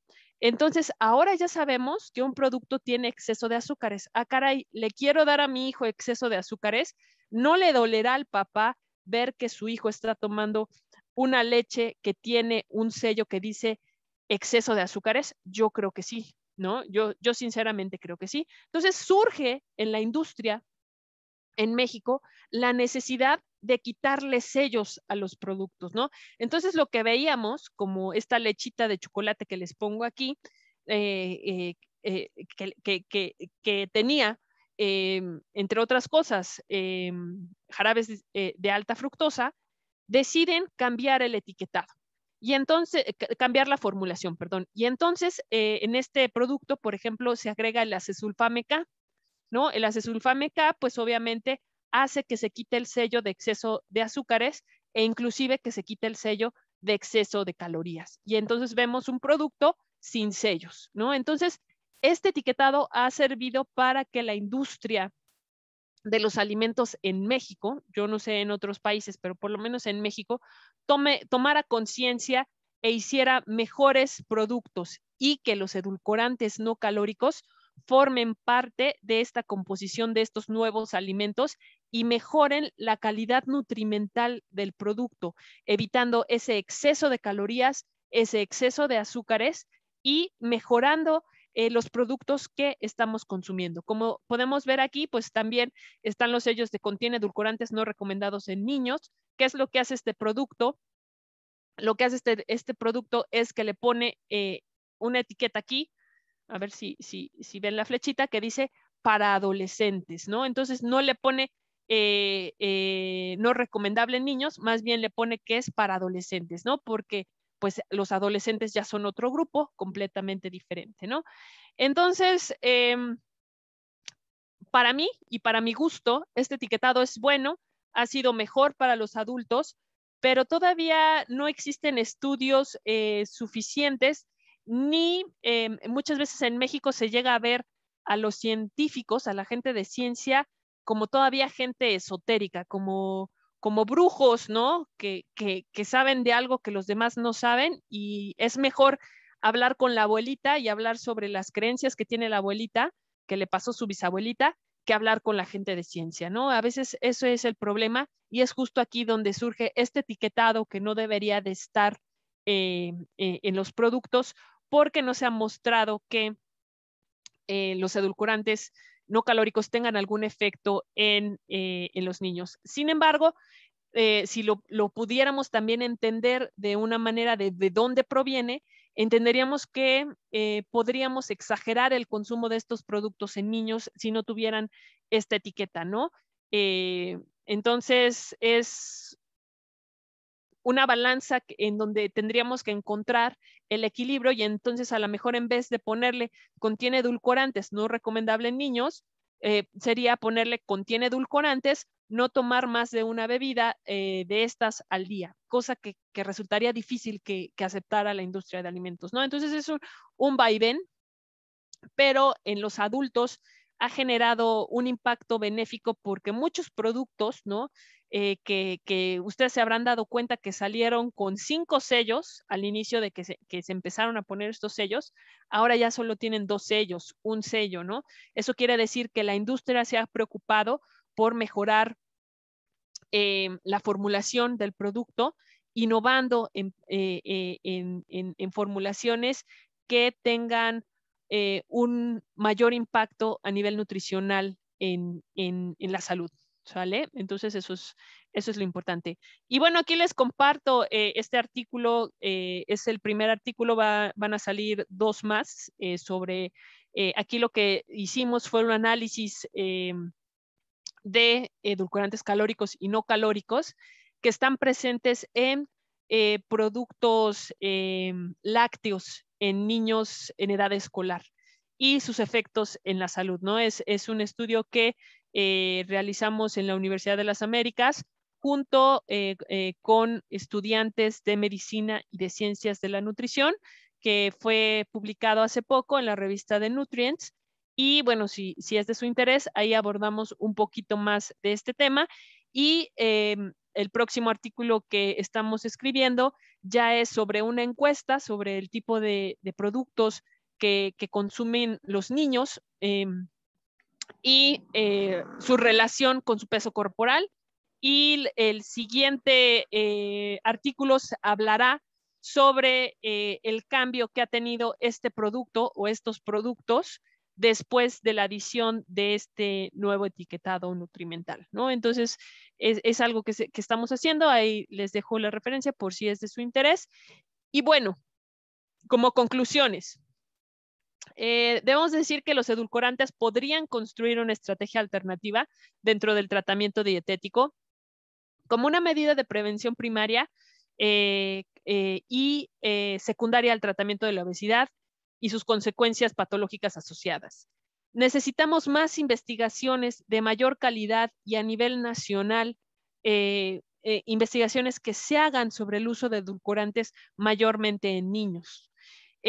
S3: Entonces, ahora ya sabemos que un producto tiene exceso de azúcares. Ah, caray, le quiero dar a mi hijo exceso de azúcares. No le dolerá al papá ver que su hijo está tomando una leche que tiene un sello que dice exceso de azúcares. Yo creo que sí, ¿no? Yo, yo sinceramente creo que sí. Entonces, surge en la industria en México la necesidad de quitarles sellos a los productos, ¿no? Entonces lo que veíamos, como esta lechita de chocolate que les pongo aquí, eh, eh, eh, que, tenía, entre otras cosas, jarabes de, alta fructosa, deciden cambiar el etiquetado y entonces cambiar la formulación, perdón. Y entonces en este producto, por ejemplo, se agrega el acesulfame K, ¿no? El acesulfame K, pues obviamente hace que se quite el sello de exceso de azúcares e inclusive que se quite el sello de exceso de calorías. Y entonces vemos un producto sin sellos, ¿no? Entonces, este etiquetado ha servido para que la industria de los alimentos en México, yo no sé en otros países, pero por lo menos en México, tome, tomara conciencia e hiciera mejores productos y que los edulcorantes no calóricos formen parte de esta composición de estos nuevos alimentos y mejoren la calidad nutrimental del producto, evitando ese exceso de calorías, ese exceso de azúcares y mejorando eh, los productos que estamos consumiendo. Como podemos ver aquí, pues también están los sellos de contiene edulcorantes no recomendados en niños. ¿Qué es lo que hace este producto? Lo que hace este, este producto es que le pone eh, una etiqueta aquí a ver si, si, si ven la flechita que dice para adolescentes, ¿no? Entonces no le pone eh, eh, no recomendable en niños, más bien le pone que es para adolescentes, ¿no? Porque pues los adolescentes ya son otro grupo completamente diferente, ¿no? Entonces, em, para mí y para mi gusto, este etiquetado es bueno, ha sido mejor para los adultos, pero todavía no existen estudios eh, suficientes ni em, muchas veces en México se llega a ver a los científicos, a la gente de ciencia, como todavía gente esotérica, como, como brujos, ¿no? Que, saben de algo que los demás no saben y es mejor hablar con la abuelita y hablar sobre las creencias que tiene la abuelita, que le pasó su bisabuelita, que hablar con la gente de ciencia, ¿no? A veces eso es el problema y es justo aquí donde surge este etiquetado que no debería de estar eh, eh, en los productos porque no se ha mostrado que eh, los edulcorantes no calóricos tengan algún efecto en, eh, los niños. Sin embargo, eh, si lo, pudiéramos también entender de una manera de, dónde proviene, entenderíamos que podríamos exagerar el consumo de estos productos en niños si no tuvieran esta etiqueta, ¿no? entonces, es una balanza en donde tendríamos que encontrar el equilibrio y entonces a lo mejor en vez de ponerle contiene edulcorantes, no recomendable en niños, eh, sería ponerle contiene edulcorantes, no tomar más de una bebida eh, de estas al día, cosa que, que resultaría difícil que, que, aceptara la industria de alimentos, ¿no? Entonces es un, un vaivén, pero en los adultos ha generado un impacto benéfico porque muchos productos, ¿no? Eh, que, ustedes se habrán dado cuenta que salieron con cinco sellos al inicio de que se, empezaron a poner estos sellos, ahora ya solo tienen dos sellos, un sello, ¿no? Eso quiere decir que la industria se ha preocupado por mejorar em, la formulación del producto, innovando en eh, eh, formulaciones que tengan un mayor impacto a nivel nutricional en la salud. ¿Sale? Entonces eso es, eso es lo importante. Y bueno, aquí les comparto eh, este artículo, eh, es el primer artículo, va, van a salir dos más eh, sobre, aquí lo que hicimos fue un análisis de edulcorantes calóricos y no calóricos que están presentes en productos lácteos en niños en edad escolar y sus efectos en la salud, ¿no? Es, es un estudio que eh, realizamos en la Universidad de las Américas junto eh, eh, con estudiantes de medicina y de ciencias de la nutrición, que fue publicado hace poco en la revista de Nutrients. Y bueno, si, si es de su interés, ahí abordamos un poquito más de este tema. Y em, el próximo artículo que estamos escribiendo ya es sobre una encuesta sobre el tipo de, productos que, consumen los niños em, y eh, su relación con su peso corporal. Y el siguiente eh, artículo hablará sobre eh, el cambio que ha tenido este producto o estos productos después de la adición de este nuevo etiquetado nutrimental, ¿no? Entonces, es, es algo que, que estamos haciendo, ahí les dejo la referencia por si es de su interés. Y bueno, como conclusiones, eh, debemos decir que los edulcorantes podrían construir una estrategia alternativa dentro del tratamiento dietético como una medida de prevención primaria eh, eh, y secundaria al tratamiento de la obesidad y sus consecuencias patológicas asociadas. Necesitamos más investigaciones de mayor calidad y a nivel nacional, investigaciones que se hagan sobre el uso de edulcorantes mayormente en niños.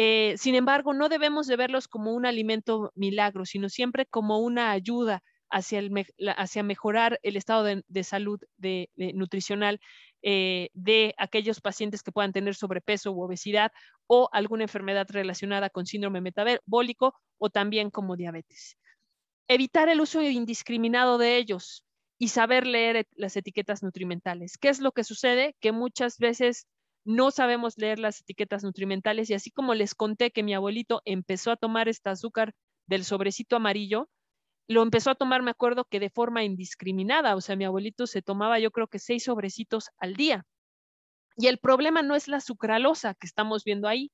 S3: Eh, sin embargo, no debemos de verlos como un alimento milagro, sino siempre como una ayuda hacia, el, hacia mejorar el estado de, salud nutricional eh, de aquellos pacientes que puedan tener sobrepeso u obesidad o alguna enfermedad relacionada con síndrome metabólico o también como diabetes. Evitar el uso indiscriminado de ellos y saber leer las etiquetas nutrimentales. ¿Qué es lo que sucede? Que muchas veces no sabemos leer las etiquetas nutrimentales y así como les conté que mi abuelito empezó a tomar este azúcar del sobrecito amarillo, lo empezó a tomar, me acuerdo que de forma indiscriminada, o sea, mi abuelito se tomaba yo creo que seis sobrecitos al día. Y el problema no es la sucralosa que estamos viendo ahí,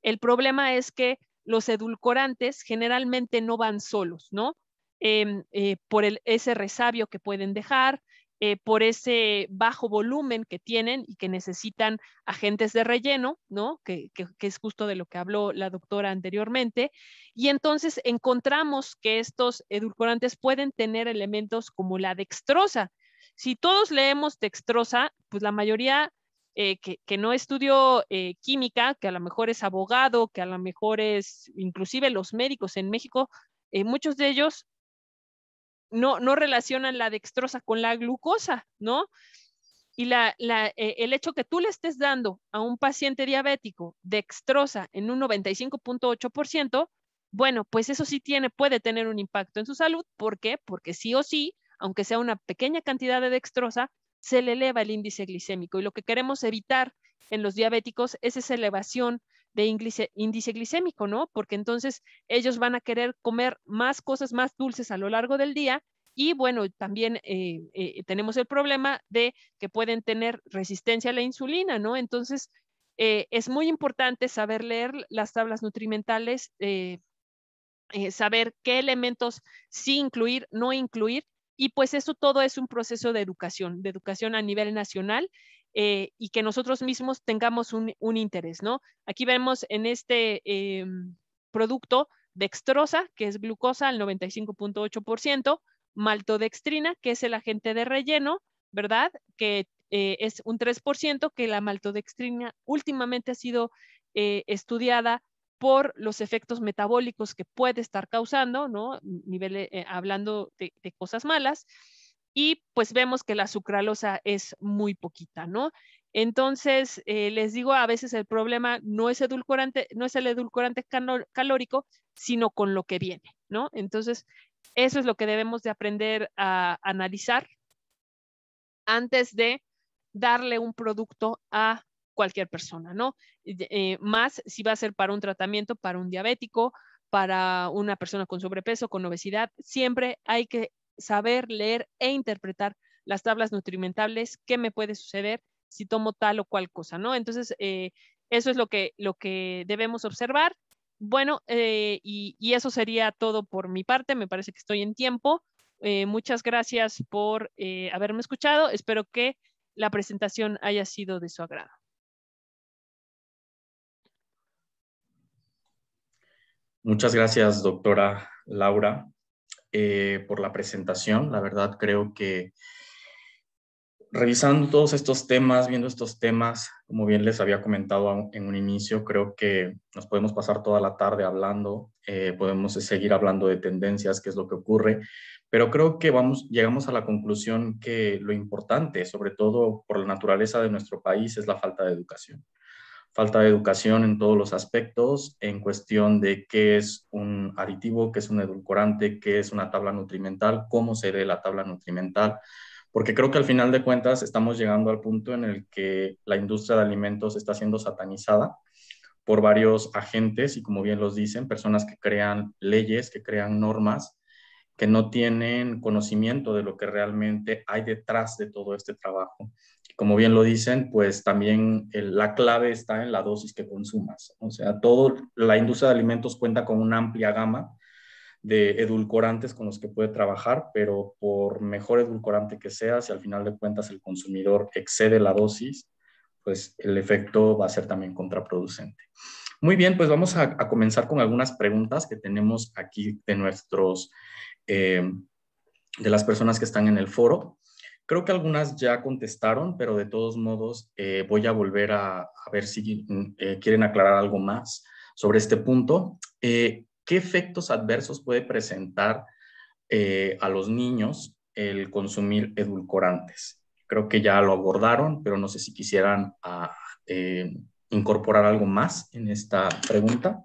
S3: el problema es que los edulcorantes generalmente no van solos, ¿no? Em, eh, por el, ese resabio que pueden dejar, eh, por ese bajo volumen que tienen y que necesitan agentes de relleno, ¿no? Que, es justo de lo que habló la doctora anteriormente. Y entonces encontramos que estos edulcorantes pueden tener elementos como la dextrosa. Si todos leemos dextrosa, pues la mayoría eh, que, no estudió eh, química, que a lo mejor es abogado, que a lo mejor es inclusive los médicos en México, muchos de ellos no, no relacionan la dextrosa con la glucosa, ¿no? Y la, eh, el hecho que tú le estés dando a un paciente diabético dextrosa en un 95.8%, bueno, pues eso sí tiene, puede tener un impacto en su salud. ¿Por qué? Porque sí o sí, aunque sea una pequeña cantidad de dextrosa, se le eleva el índice glicémico. Y lo que queremos evitar en los diabéticos es esa elevación de índice, índice glicémico, ¿no? Porque entonces ellos van a querer comer más cosas más dulces a lo largo del día y bueno, también eh, eh, tenemos el problema de que pueden tener resistencia a la insulina, ¿no? Entonces, eh, es muy importante saber leer las tablas nutrimentales, saber qué elementos sí incluir, no incluir, y pues eso todo es un proceso de educación, de educación a nivel nacional eh, y que nosotros mismos tengamos un, interés, ¿no? Aquí vemos en este em, producto dextrosa, que es glucosa al 95.8%, maltodextrina, que es el agente de relleno, ¿verdad? Que eh, es un 3%, que la maltodextrina últimamente ha sido eh, estudiada por los efectos metabólicos que puede estar causando, ¿no? hablando de cosas malas y pues vemos que la sucralosa es muy poquita, ¿no? Entonces, eh, les digo, a veces el problema no es, edulcorante, no es el edulcorante calórico, sino con lo que viene, ¿no? Entonces, eso es lo que debemos de aprender a analizar antes de darle un producto a cualquier persona, ¿no? Eh, más si va a ser para un tratamiento, para un diabético, para una persona con sobrepeso, con obesidad, siempre hay que saber leer e interpretar las tablas nutrimentales qué me puede suceder si tomo tal o cual cosa, ¿no? Entonces, eh, eso es lo que, lo que debemos observar. Bueno, eh, y, eso sería todo por mi parte, me parece que estoy en tiempo. Eh, muchas gracias por haberme escuchado, espero que la presentación haya sido de su agrado.
S1: Muchas gracias, doctora Laura. Eh, por la presentación. La verdad creo que revisando todos estos temas, viendo estos temas, como bien les había comentado en un inicio, creo que nos podemos pasar toda la tarde hablando, eh, podemos seguir hablando de tendencias, qué es lo que ocurre, pero creo que vamos, llegamos a la conclusión que lo importante, sobre todo por la naturaleza de nuestro país, es la falta de educación falta de educación en todos los aspectos, en cuestión de qué es un aditivo, qué es un edulcorante, qué es una tabla nutrimental, cómo se ve la tabla nutrimental, porque creo que al final de cuentas estamos llegando al punto en el que la industria de alimentos está siendo satanizada por varios agentes y como bien los dicen, personas que crean leyes, que crean normas, que no tienen conocimiento de lo que realmente hay detrás de todo este trabajo como bien lo dicen, pues también la clave está en la dosis que consumas. O sea, todo, la industria de alimentos cuenta con una amplia gama de edulcorantes con los que puede trabajar, pero por mejor edulcorante que sea, si al final de cuentas el consumidor excede la dosis, pues el efecto va a ser también contraproducente. Muy bien, pues vamos a, comenzar con algunas preguntas que tenemos aquí de nuestros, eh, de las personas que están en el foro. Creo que algunas ya contestaron, pero de todos modos eh, voy a volver a, ver si mm, eh, quieren aclarar algo más sobre este punto. Eh, ¿Qué efectos adversos puede presentar a los niños el consumir edulcorantes? Creo que ya lo abordaron, pero no sé si quisieran ah, incorporar algo más en esta pregunta.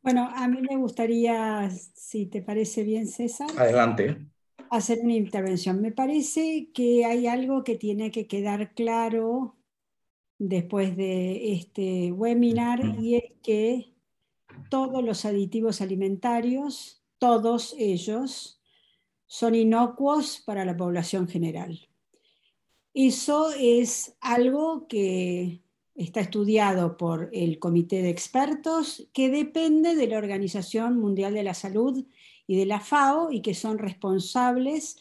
S2: Bueno, a mí me gustaría, si te parece bien, César. Adelante hacer una intervención. Me parece que hay algo que tiene que quedar claro después de este webinar y es que todos los aditivos alimentarios, todos ellos, son inocuos para la población general. Eso es algo que está estudiado por el Comité de Expertos que depende de la Organización Mundial de la Salud y de la FAO y que son responsables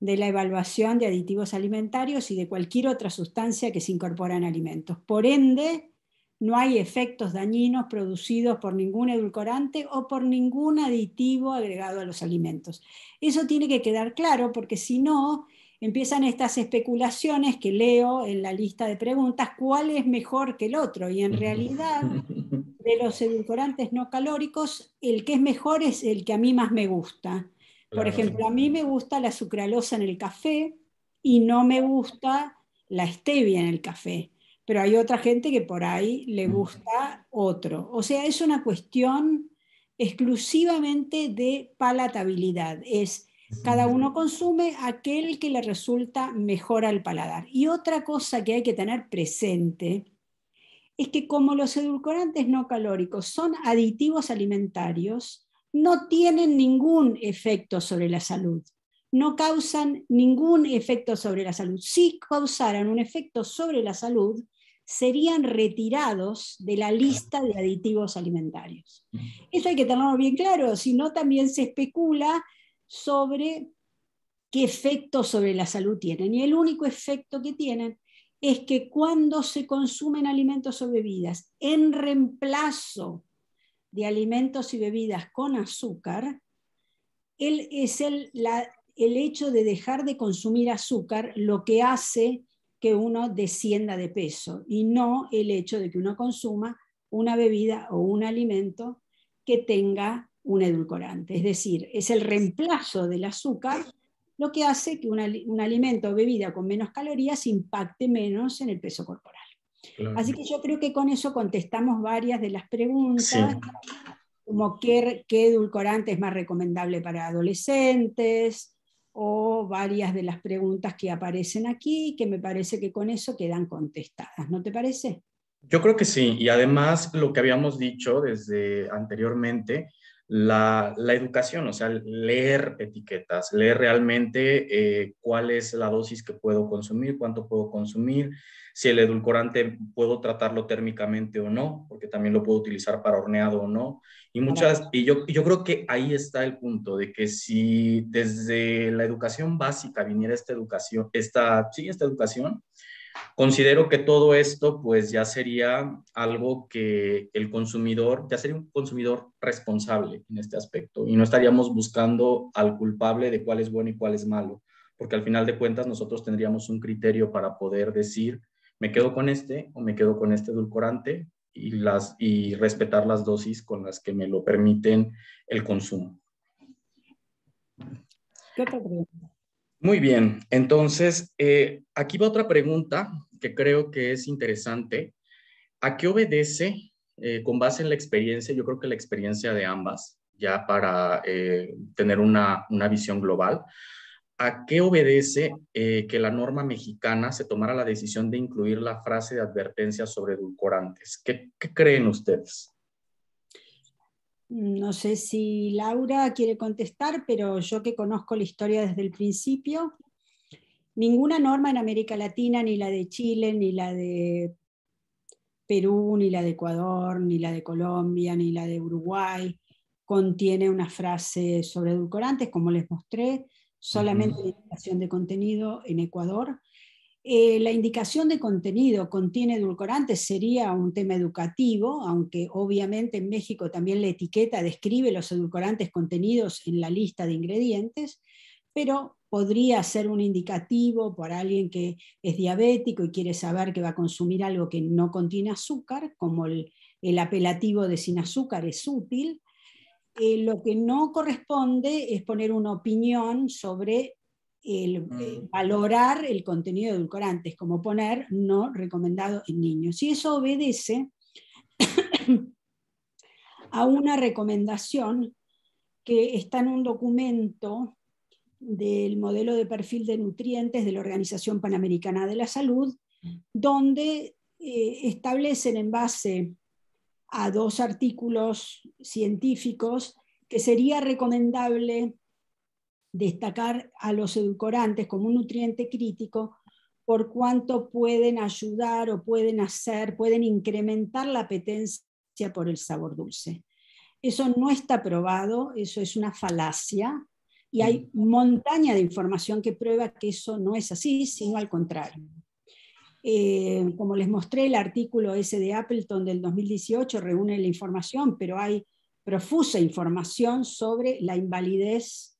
S2: de la evaluación de aditivos alimentarios y de cualquier otra sustancia que se incorpora en alimentos. Por ende, no hay efectos dañinos producidos por ningún edulcorante o por ningún aditivo agregado a los alimentos. Eso tiene que quedar claro porque si no, empiezan estas especulaciones que leo en la lista de preguntas, cuál es mejor que el otro. Y en realidad de los edulcorantes no calóricos, el que es mejor es el que a mí más me gusta. Por ejemplo, a mí me gusta la sucralosa en el café y no me gusta la stevia en el café, pero hay otra gente que por ahí le mm. gusta otro. O sea, es una cuestión exclusivamente de palatabilidad. Es cada mm. uno consume aquel que le resulta mejor al paladar. Y otra cosa que hay que tener presente es que como los edulcorantes no calóricos son aditivos alimentarios, no tienen ningún efecto sobre la salud, no causan ningún efecto sobre la salud. Si causaran un efecto sobre la salud, serían retirados de la lista de aditivos alimentarios. Eso hay que tenerlo bien claro, si no también se especula sobre qué efecto sobre la salud tienen. Y el único efecto que tienen es que cuando se consumen alimentos o bebidas en reemplazo de alimentos y bebidas con azúcar, es el, el hecho de dejar de consumir azúcar lo que hace que uno descienda de peso y no el hecho de que uno consuma una bebida o un alimento que tenga un edulcorante. Es decir, es el reemplazo del azúcar lo que hace que un, alimento o bebida con menos calorías impacte menos en el peso corporal. Así que yo creo que con eso contestamos varias de las preguntas, como qué, edulcorante es más recomendable para adolescentes, o varias de las preguntas que aparecen aquí, que me parece que con eso quedan contestadas, ¿no te parece?
S1: Yo creo que sí, y además lo que habíamos dicho desde anteriormente, la, educación, o sea, leer etiquetas, leer realmente eh, cuál es la dosis que puedo consumir, cuánto puedo consumir, si el edulcorante puedo tratarlo térmicamente o no, porque también lo puedo utilizar para horneado o no. Y muchas, y yo, yo creo que ahí está el punto de que si desde la educación básica viniera esta educación, esta, sí, esta educación, Considero que todo esto pues ya sería algo que el consumidor, ya sería un consumidor responsable en este aspecto y no estaríamos buscando al culpable de cuál es bueno y cuál es malo, porque al final de cuentas nosotros tendríamos un criterio para poder decir, me quedo con este o me quedo con este edulcorante y, las, y respetar las dosis con las que me lo permiten el consumo. Muy bien, entonces eh, aquí va otra pregunta que creo que es interesante. ¿A qué obedece, eh, con base en la experiencia, yo creo que la experiencia de ambas, ya para eh, tener una, una, visión global, ¿a qué obedece eh, que la norma mexicana se tomara la decisión de incluir la frase de advertencia sobre edulcorantes? qué creen ustedes?
S2: No sé si Laura quiere contestar, pero yo que conozco la historia desde el principio, ninguna norma en América Latina, ni la de Chile, ni la de Perú, ni la de Ecuador, ni la de Colombia, ni la de Uruguay, contiene una frase sobre edulcorantes, como les mostré, solamente la indicación de contenido en Ecuador. Eh, la indicación de contenido contiene edulcorantes sería un tema educativo, aunque obviamente en México también la etiqueta describe los edulcorantes contenidos en la lista de ingredientes, pero podría ser un indicativo por alguien que es diabético y quiere saber que va a consumir algo que no contiene azúcar, como el, apelativo de sin azúcar es útil. Eh, lo que no corresponde es poner una opinión sobre eh, mm. valorar el contenido de edulcorantes, como poner no recomendado en niños. Y eso obedece a una recomendación que está en un documento del modelo de perfil de nutrientes de la Organización Panamericana de la Salud, donde eh, establecen en base a dos artículos científicos que sería recomendable destacar a los edulcorantes como un nutriente crítico por cuánto pueden ayudar o pueden hacer, pueden incrementar la apetencia por el sabor dulce. Eso no está probado, eso es una falacia, y hay montaña de información que prueba que eso no es así, sino al contrario. Eh, como les mostré, el artículo ese de Appleton del 2018 reúne la información, pero hay profusa información sobre la invalidez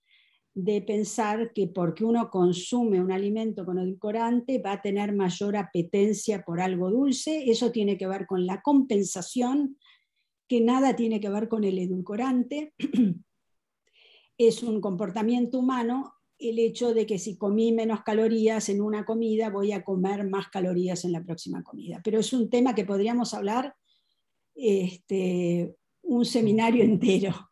S2: de pensar que porque uno consume un alimento con edulcorante va a tener mayor apetencia por algo dulce. Eso tiene que ver con la compensación, que nada tiene que ver con el edulcorante. es un comportamiento humano el hecho de que si comí menos calorías en una comida, voy a comer más calorías en la próxima comida. Pero es un tema que podríamos hablar este, un seminario entero.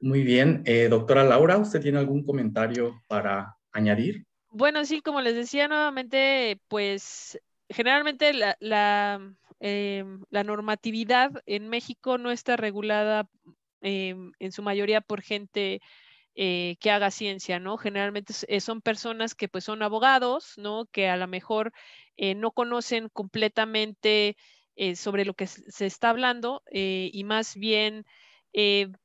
S1: Muy bien. Eh, doctora Laura, ¿usted tiene algún comentario para añadir?
S3: Bueno, sí, como les decía nuevamente, pues generalmente la, la em, normatividad en México no está regulada Em, en su mayoría por gente eh, que haga ciencia, ¿no? Generalmente eh, son personas que pues son abogados, ¿no? Que a lo mejor eh, no conocen completamente sobre lo que se está hablando y más bien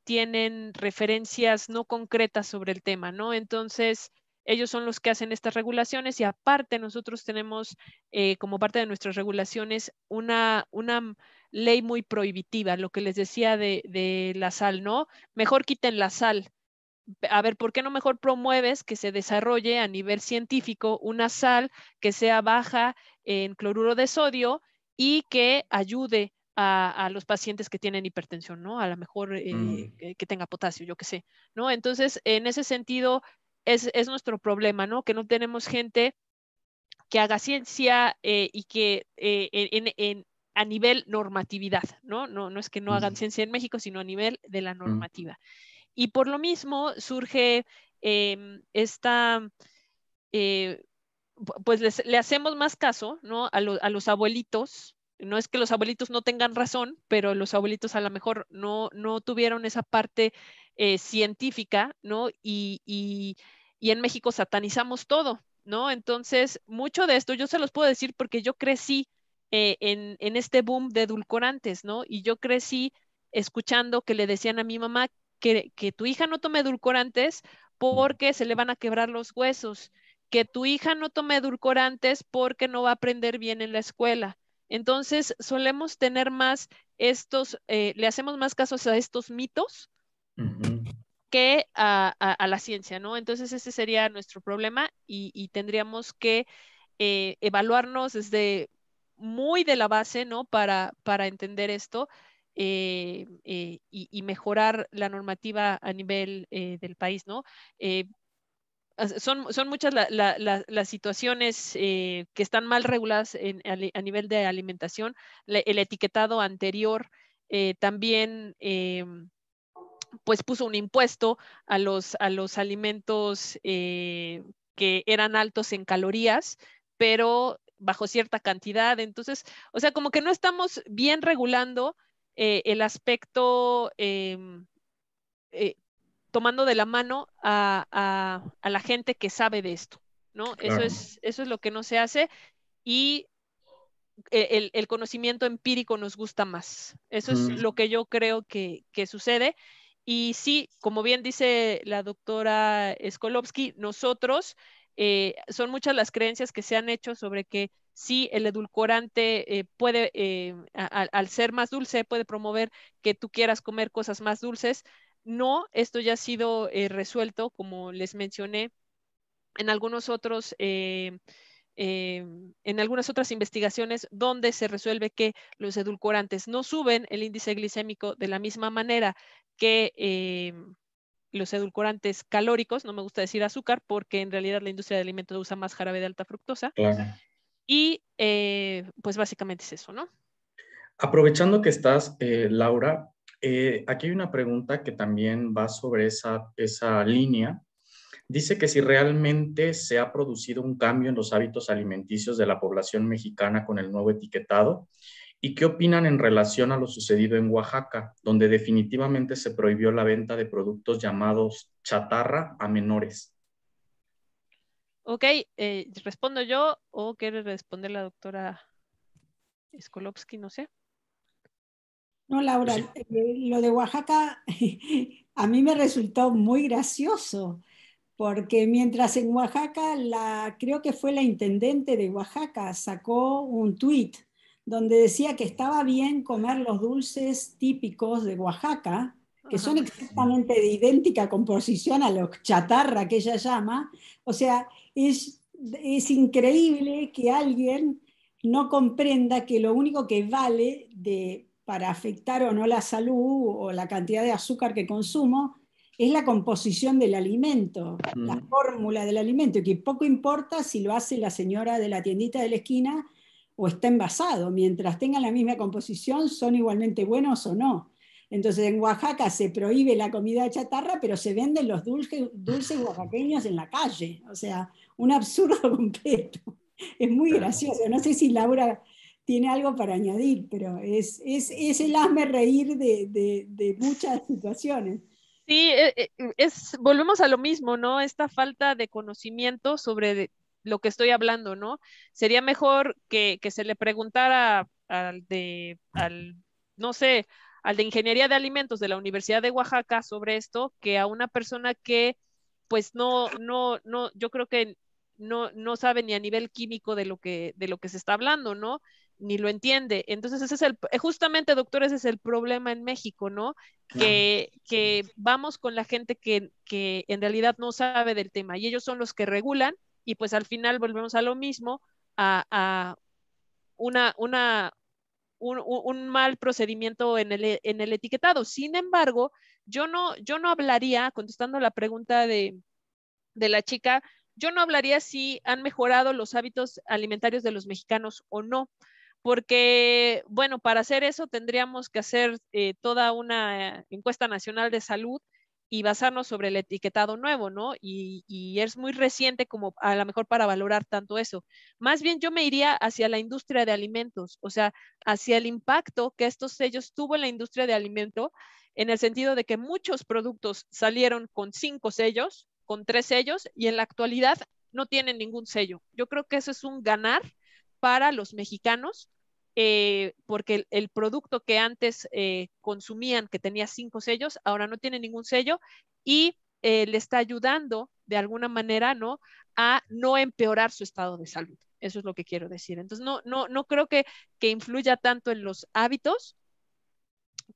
S3: tienen referencias no concretas sobre el tema, ¿no? Entonces, ellos son los que hacen estas regulaciones y aparte nosotros tenemos eh, como parte de nuestras regulaciones una, mm, ley muy prohibitiva, lo que les decía de, la sal, ¿no? Mejor quiten la sal. A ver, ¿por qué no mejor promueves que se desarrolle a nivel científico una sal que sea baja en cloruro de sodio y que ayude a, los pacientes que tienen hipertensión, ¿no? A lo mejor eh, mm. que, que tenga potasio, yo qué sé, ¿no? Entonces, en ese sentido, es, nuestro problema, ¿no? Que no tenemos gente que haga ciencia eh, y que eh, en, a nivel normatividad, ¿no? ¿no? es que no hagan ciencia en México, sino a nivel de la normativa. Y por lo mismo surge em, esta, eh, pues le hacemos más caso, ¿no? A, los abuelitos, no es que los abuelitos no tengan razón, pero los abuelitos a lo mejor no, no tuvieron esa parte eh, científica, ¿no? Y, y, y, en México satanizamos todo, ¿no? Entonces, mucho de esto yo se los puedo decir porque yo crecí eh, en, en, este boom de edulcorantes, ¿no? Y yo crecí escuchando que le decían a mi mamá que, tu hija no tome edulcorantes mm. porque se le van a quebrar los huesos, que tu hija no tome edulcorantes porque no va a aprender bien en la escuela. Entonces, solemos tener más estos, eh, le hacemos más casos a estos mitos que a, la ciencia, ¿no? Entonces ese sería nuestro problema y, tendríamos que eh, evaluarnos desde muy de la base, ¿no? Para, para entender esto eh, eh, y, mejorar la normativa a nivel del país, ¿no? Son, son, muchas las situaciones que están mal reguladas a, nivel de alimentación. el etiquetado anterior también em, pues puso un impuesto a los, a los alimentos eh, que eran altos en calorías, pero bajo cierta cantidad. Entonces, o sea, como que no estamos bien regulando eh, el aspecto, em, eh, tomando de la mano a, la gente que sabe de esto, ¿no? Eso, es, eso lo que no se hace y e, el, conocimiento empírico nos gusta más. Eso es lo que yo creo que, que sucede y sí, como bien dice la doctora Skolowski, nosotros eh, son muchas las creencias que se han hecho sobre que sí, el edulcorante eh, puede, eh, al ser más dulce, puede promover que tú quieras comer cosas más dulces. No, esto ya ha sido resuelto, como les mencioné, en algunos otros eh, en algunas otras investigaciones donde se resuelve que los edulcorantes no suben el índice glicémico de la misma manera que eh, los edulcorantes calóricos, no me gusta decir azúcar, porque en realidad la industria de alimentos usa más jarabe de alta fructosa. Y eh, pues básicamente es eso, ¿no?
S1: Aprovechando que estás, Laura, aquí hay una pregunta que también va sobre esa, esa línea dice que si realmente se ha producido un cambio en los hábitos alimenticios de la población mexicana con el nuevo etiquetado y qué opinan en relación a lo sucedido en Oaxaca, donde definitivamente se prohibió la venta de productos llamados chatarra a menores.
S3: Ok, eh, respondo yo o quiere responder la doctora Skolowski, no sé.
S2: No, Laura, eh, lo de Oaxaca a mí me resultó muy gracioso porque mientras en Oaxaca, la, creo que fue la intendente de Oaxaca, sacó un tuit donde decía que estaba bien comer los dulces típicos de Oaxaca, que son exactamente de idéntica composición a los chatarra que ella llama. O sea, es, increíble que alguien no comprenda que lo único que vale para afectar o no la salud o la cantidad de azúcar que consumo es la composición del alimento, la fórmula del alimento, que poco importa si lo hace la señora de la tiendita de la esquina o está envasado, mientras tengan la misma composición, son igualmente buenos o no. Entonces en Oaxaca se prohíbe la comida chatarra, pero se venden los dulces, dulces oaxaqueños en la calle. O sea, un absurdo completo. Es muy gracioso. No sé si Laura tiene algo para añadir, pero es, el hazme reír de muchas situaciones.
S3: Sí, eh, eh, mm, es, volvemos a lo mismo, ¿no? Esta falta de conocimiento sobre lo que estoy hablando, ¿no? Sería mejor que, se le preguntara al de, al, no sé, al de Ingeniería de Alimentos de la Universidad de Oaxaca sobre esto que a una persona que, pues no, no, no, yo creo que no, no sabe ni a nivel químico de lo que, de lo que se está hablando, ¿no? ni lo entiende. Entonces, ese es el, eh, justamente, doctor, ese es el problema en México, ¿no? Que, vamos con la gente que, en realidad no sabe del tema y ellos son los que regulan y pues al final volvemos a lo mismo, a, una, una, un, un, mal procedimiento en el, en el, etiquetado. Sin embargo, yo no, yo no hablaría, contestando la pregunta de, de, la chica, yo no hablaría si han mejorado los hábitos alimentarios de los mexicanos o no, porque, bueno, para hacer eso tendríamos que hacer eh, toda una encuesta nacional de salud y basarnos sobre el etiquetado nuevo, ¿no? Y, y, es muy reciente como a lo mejor para valorar tanto eso. Más bien yo me iría hacia la industria de alimentos, o sea, hacia el impacto que estos sellos tuvo en la industria de alimentos, en el sentido de que muchos productos salieron con cinco sellos, con tres sellos, y en la actualidad no tienen ningún sello. Yo creo que eso es un ganar para los mexicanos, eh, porque el, producto que antes eh, consumían, que tenía cinco sellos, ahora no tiene ningún sello y eh, le está ayudando de alguna manera, ¿no? A no empeorar su estado de salud. Eso es lo que quiero decir. Entonces, no, no, no creo que, que influya tanto en los hábitos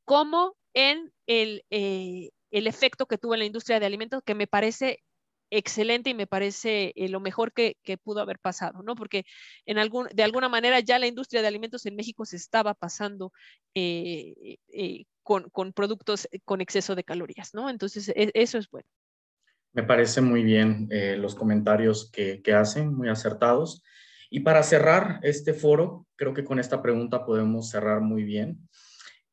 S3: como en el, el efecto que tuvo en la industria de alimentos, que me parece excelente y me parece eh, lo mejor que, pudo haber pasado, ¿no? Porque en algún, de alguna manera ya la industria de alimentos en México se estaba pasando eh, eh, con, con, productos con exceso de calorías, ¿no? Entonces, e, eso es bueno.
S1: Me parece muy bien los comentarios que, que hacen, muy acertados. Y para cerrar este foro, creo que con esta pregunta podemos cerrar muy bien.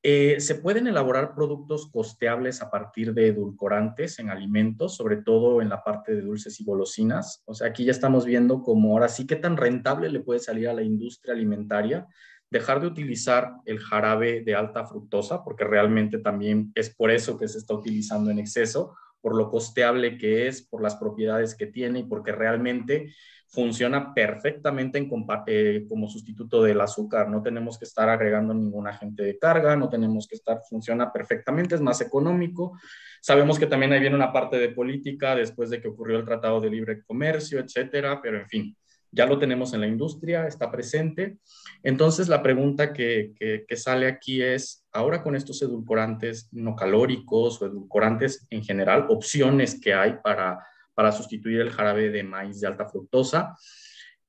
S1: Eh, se pueden elaborar productos costeables a partir de edulcorantes en alimentos, sobre todo en la parte de dulces y golosinas. O sea, aquí ya estamos viendo cómo ahora sí que tan rentable le puede salir a la industria alimentaria dejar de utilizar el jarabe de alta fructosa, porque realmente también es por eso que se está utilizando en exceso, por lo costeable que es, por las propiedades que tiene y porque realmente funciona perfectamente en eh, como sustituto del azúcar. No tenemos que estar agregando ningún agente de carga, no tenemos que estar, funciona perfectamente, es más económico. Sabemos que también hay bien una parte de política después de que ocurrió el Tratado de Libre Comercio, etcétera, pero en fin, ya lo tenemos en la industria, está presente. Entonces, la pregunta que, que sale aquí es, ahora con estos edulcorantes no calóricos o edulcorantes en general, opciones que hay para para sustituir el jarabe de maíz de alta fructosa.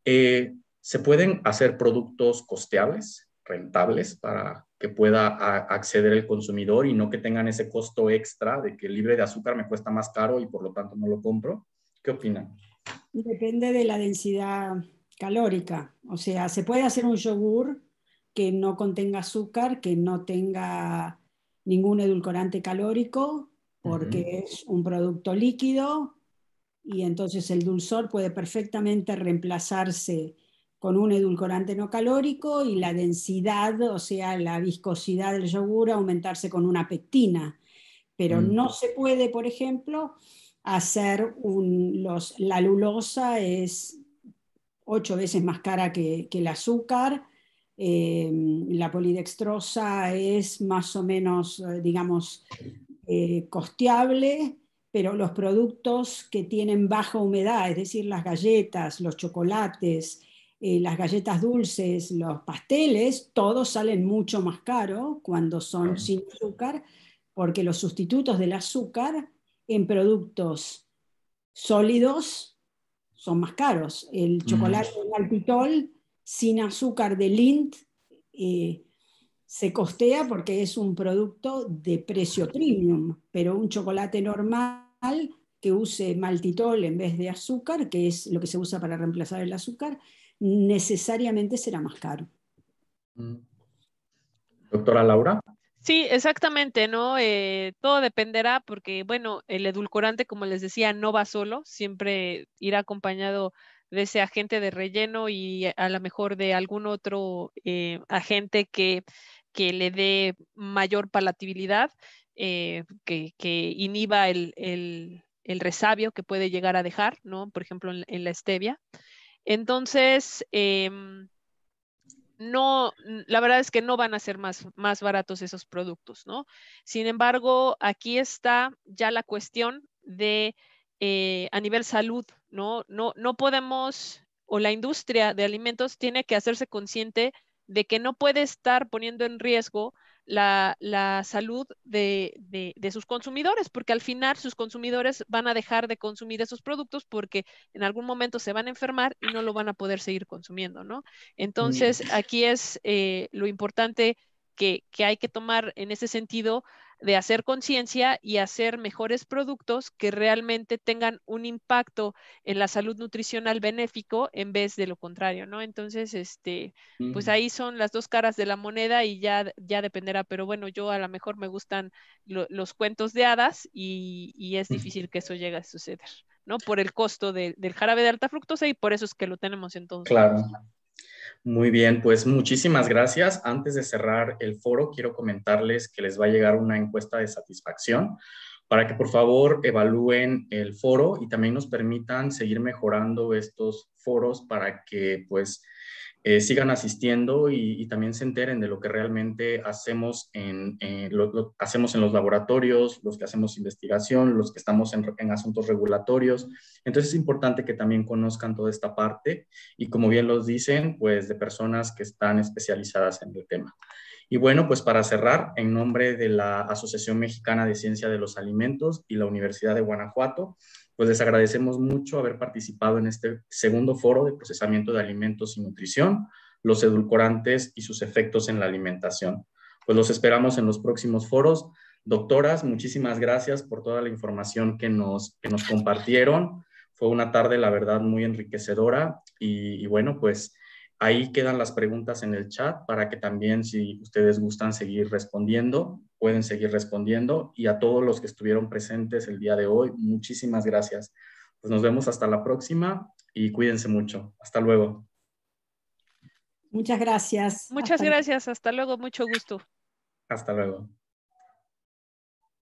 S1: Eh, se pueden hacer productos costeables, rentables, para que pueda acceder el consumidor y no que tengan ese costo extra de que libre de azúcar me cuesta más caro y por lo tanto no lo compro. ¿Qué opinan?
S2: Depende de la densidad calórica. O sea, se puede hacer un yogur que no contenga azúcar, que no tenga ningún edulcorante calórico, porque es un producto líquido, y entonces el dulzor puede perfectamente reemplazarse con un edulcorante no calórico y la densidad, o sea, la viscosidad del yogur aumentarse con una pectina. Pero mm. no se puede, por ejemplo, hacer un, los, la lulosa es ocho veces más cara que, el azúcar, em, la polidextrosa es más o menos, eh, digamos, eh, costeable, pero los productos que tienen baja humedad, es decir, las galletas, los chocolates, eh, las galletas dulces, los pasteles, todos salen mucho más caro cuando son sin azúcar, porque los sustitutos del azúcar en productos sólidos son más caros. El chocolate de sin azúcar de Lint eh, se costea porque es un producto de precio premium, pero un chocolate normal que use maltitol en vez de azúcar, que es lo que se usa para reemplazar el azúcar, necesariamente será más caro.
S1: Mm. Doctora Laura.
S3: Sí, exactamente, ¿no? Eh, todo dependerá porque, bueno, el edulcorante, como les decía, no va solo, siempre irá acompañado de ese agente de relleno y a lo mejor de algún otro eh, agente que, que le dé mayor palatabilidad eh, que, inhiba el, resabio que puede llegar a dejar, ¿no? Por ejemplo, en, la stevia. Entonces, em, no, la verdad es que no van a ser más, baratos esos productos, ¿no? Sin embargo, aquí está ya la cuestión de eh, a nivel salud, ¿no? No podemos, o la industria de alimentos tiene que hacerse consciente de que no puede estar poniendo en riesgo la, salud de, sus consumidores, porque al final sus consumidores van a dejar de consumir esos productos porque en algún momento se van a enfermar y no lo van a poder seguir consumiendo, ¿no? Mm. Entonces, aquí es eh, lo importante que, que hay que tomar en ese sentido de hacer conciencia y hacer mejores productos que realmente tengan un impacto en la salud nutricional benéfico en vez de lo contrario, ¿no? Entonces, este, pues ahí son las dos caras de la moneda y ya, ya dependerá, pero bueno, yo a lo mejor me gustan los cuentos de hadas y, y es difícil que eso llegue a suceder, ¿no? Por el costo del jarabe de alta fructosa y por eso es que lo tenemos entonces. Claro.
S1: Muy bien, pues muchísimas gracias. Antes de cerrar el foro, quiero comentarles que les va a llegar una encuesta de satisfacción para que por favor evalúen el foro y también nos permitan seguir mejorando estos foros para que pues eh, sigan asistiendo y, también se enteren de lo que realmente hacemos en, eh, hacemos en los laboratorios, los que hacemos investigación, los que estamos en, en, asuntos regulatorios. Entonces es importante que también conozcan toda esta parte y como bien los dicen, pues de personas que están especializadas en el tema. Y bueno, pues para cerrar, en nombre de la Asociación Mexicana de Ciencia de los Alimentos y la Universidad de Guanajuato, pues les agradecemos mucho haber participado en este segundo foro de procesamiento de alimentos y nutrición, los edulcorantes y sus efectos en la alimentación. Pues los esperamos en los próximos foros. Doctoras, muchísimas gracias por toda la información que nos, que nos compartieron. Fue una tarde, la verdad, muy enriquecedora y, y bueno, pues... Ahí quedan las preguntas en el chat para que también, si ustedes gustan, seguir respondiendo pueden seguir respondiendo y a todos los que estuvieron presentes el día de hoy, muchísimas gracias. Pues nos vemos hasta la próxima y cuídense mucho. Hasta luego.
S2: Muchas gracias.
S3: Muchas gracias. Hasta luego. Mucho gusto.
S1: Hasta luego.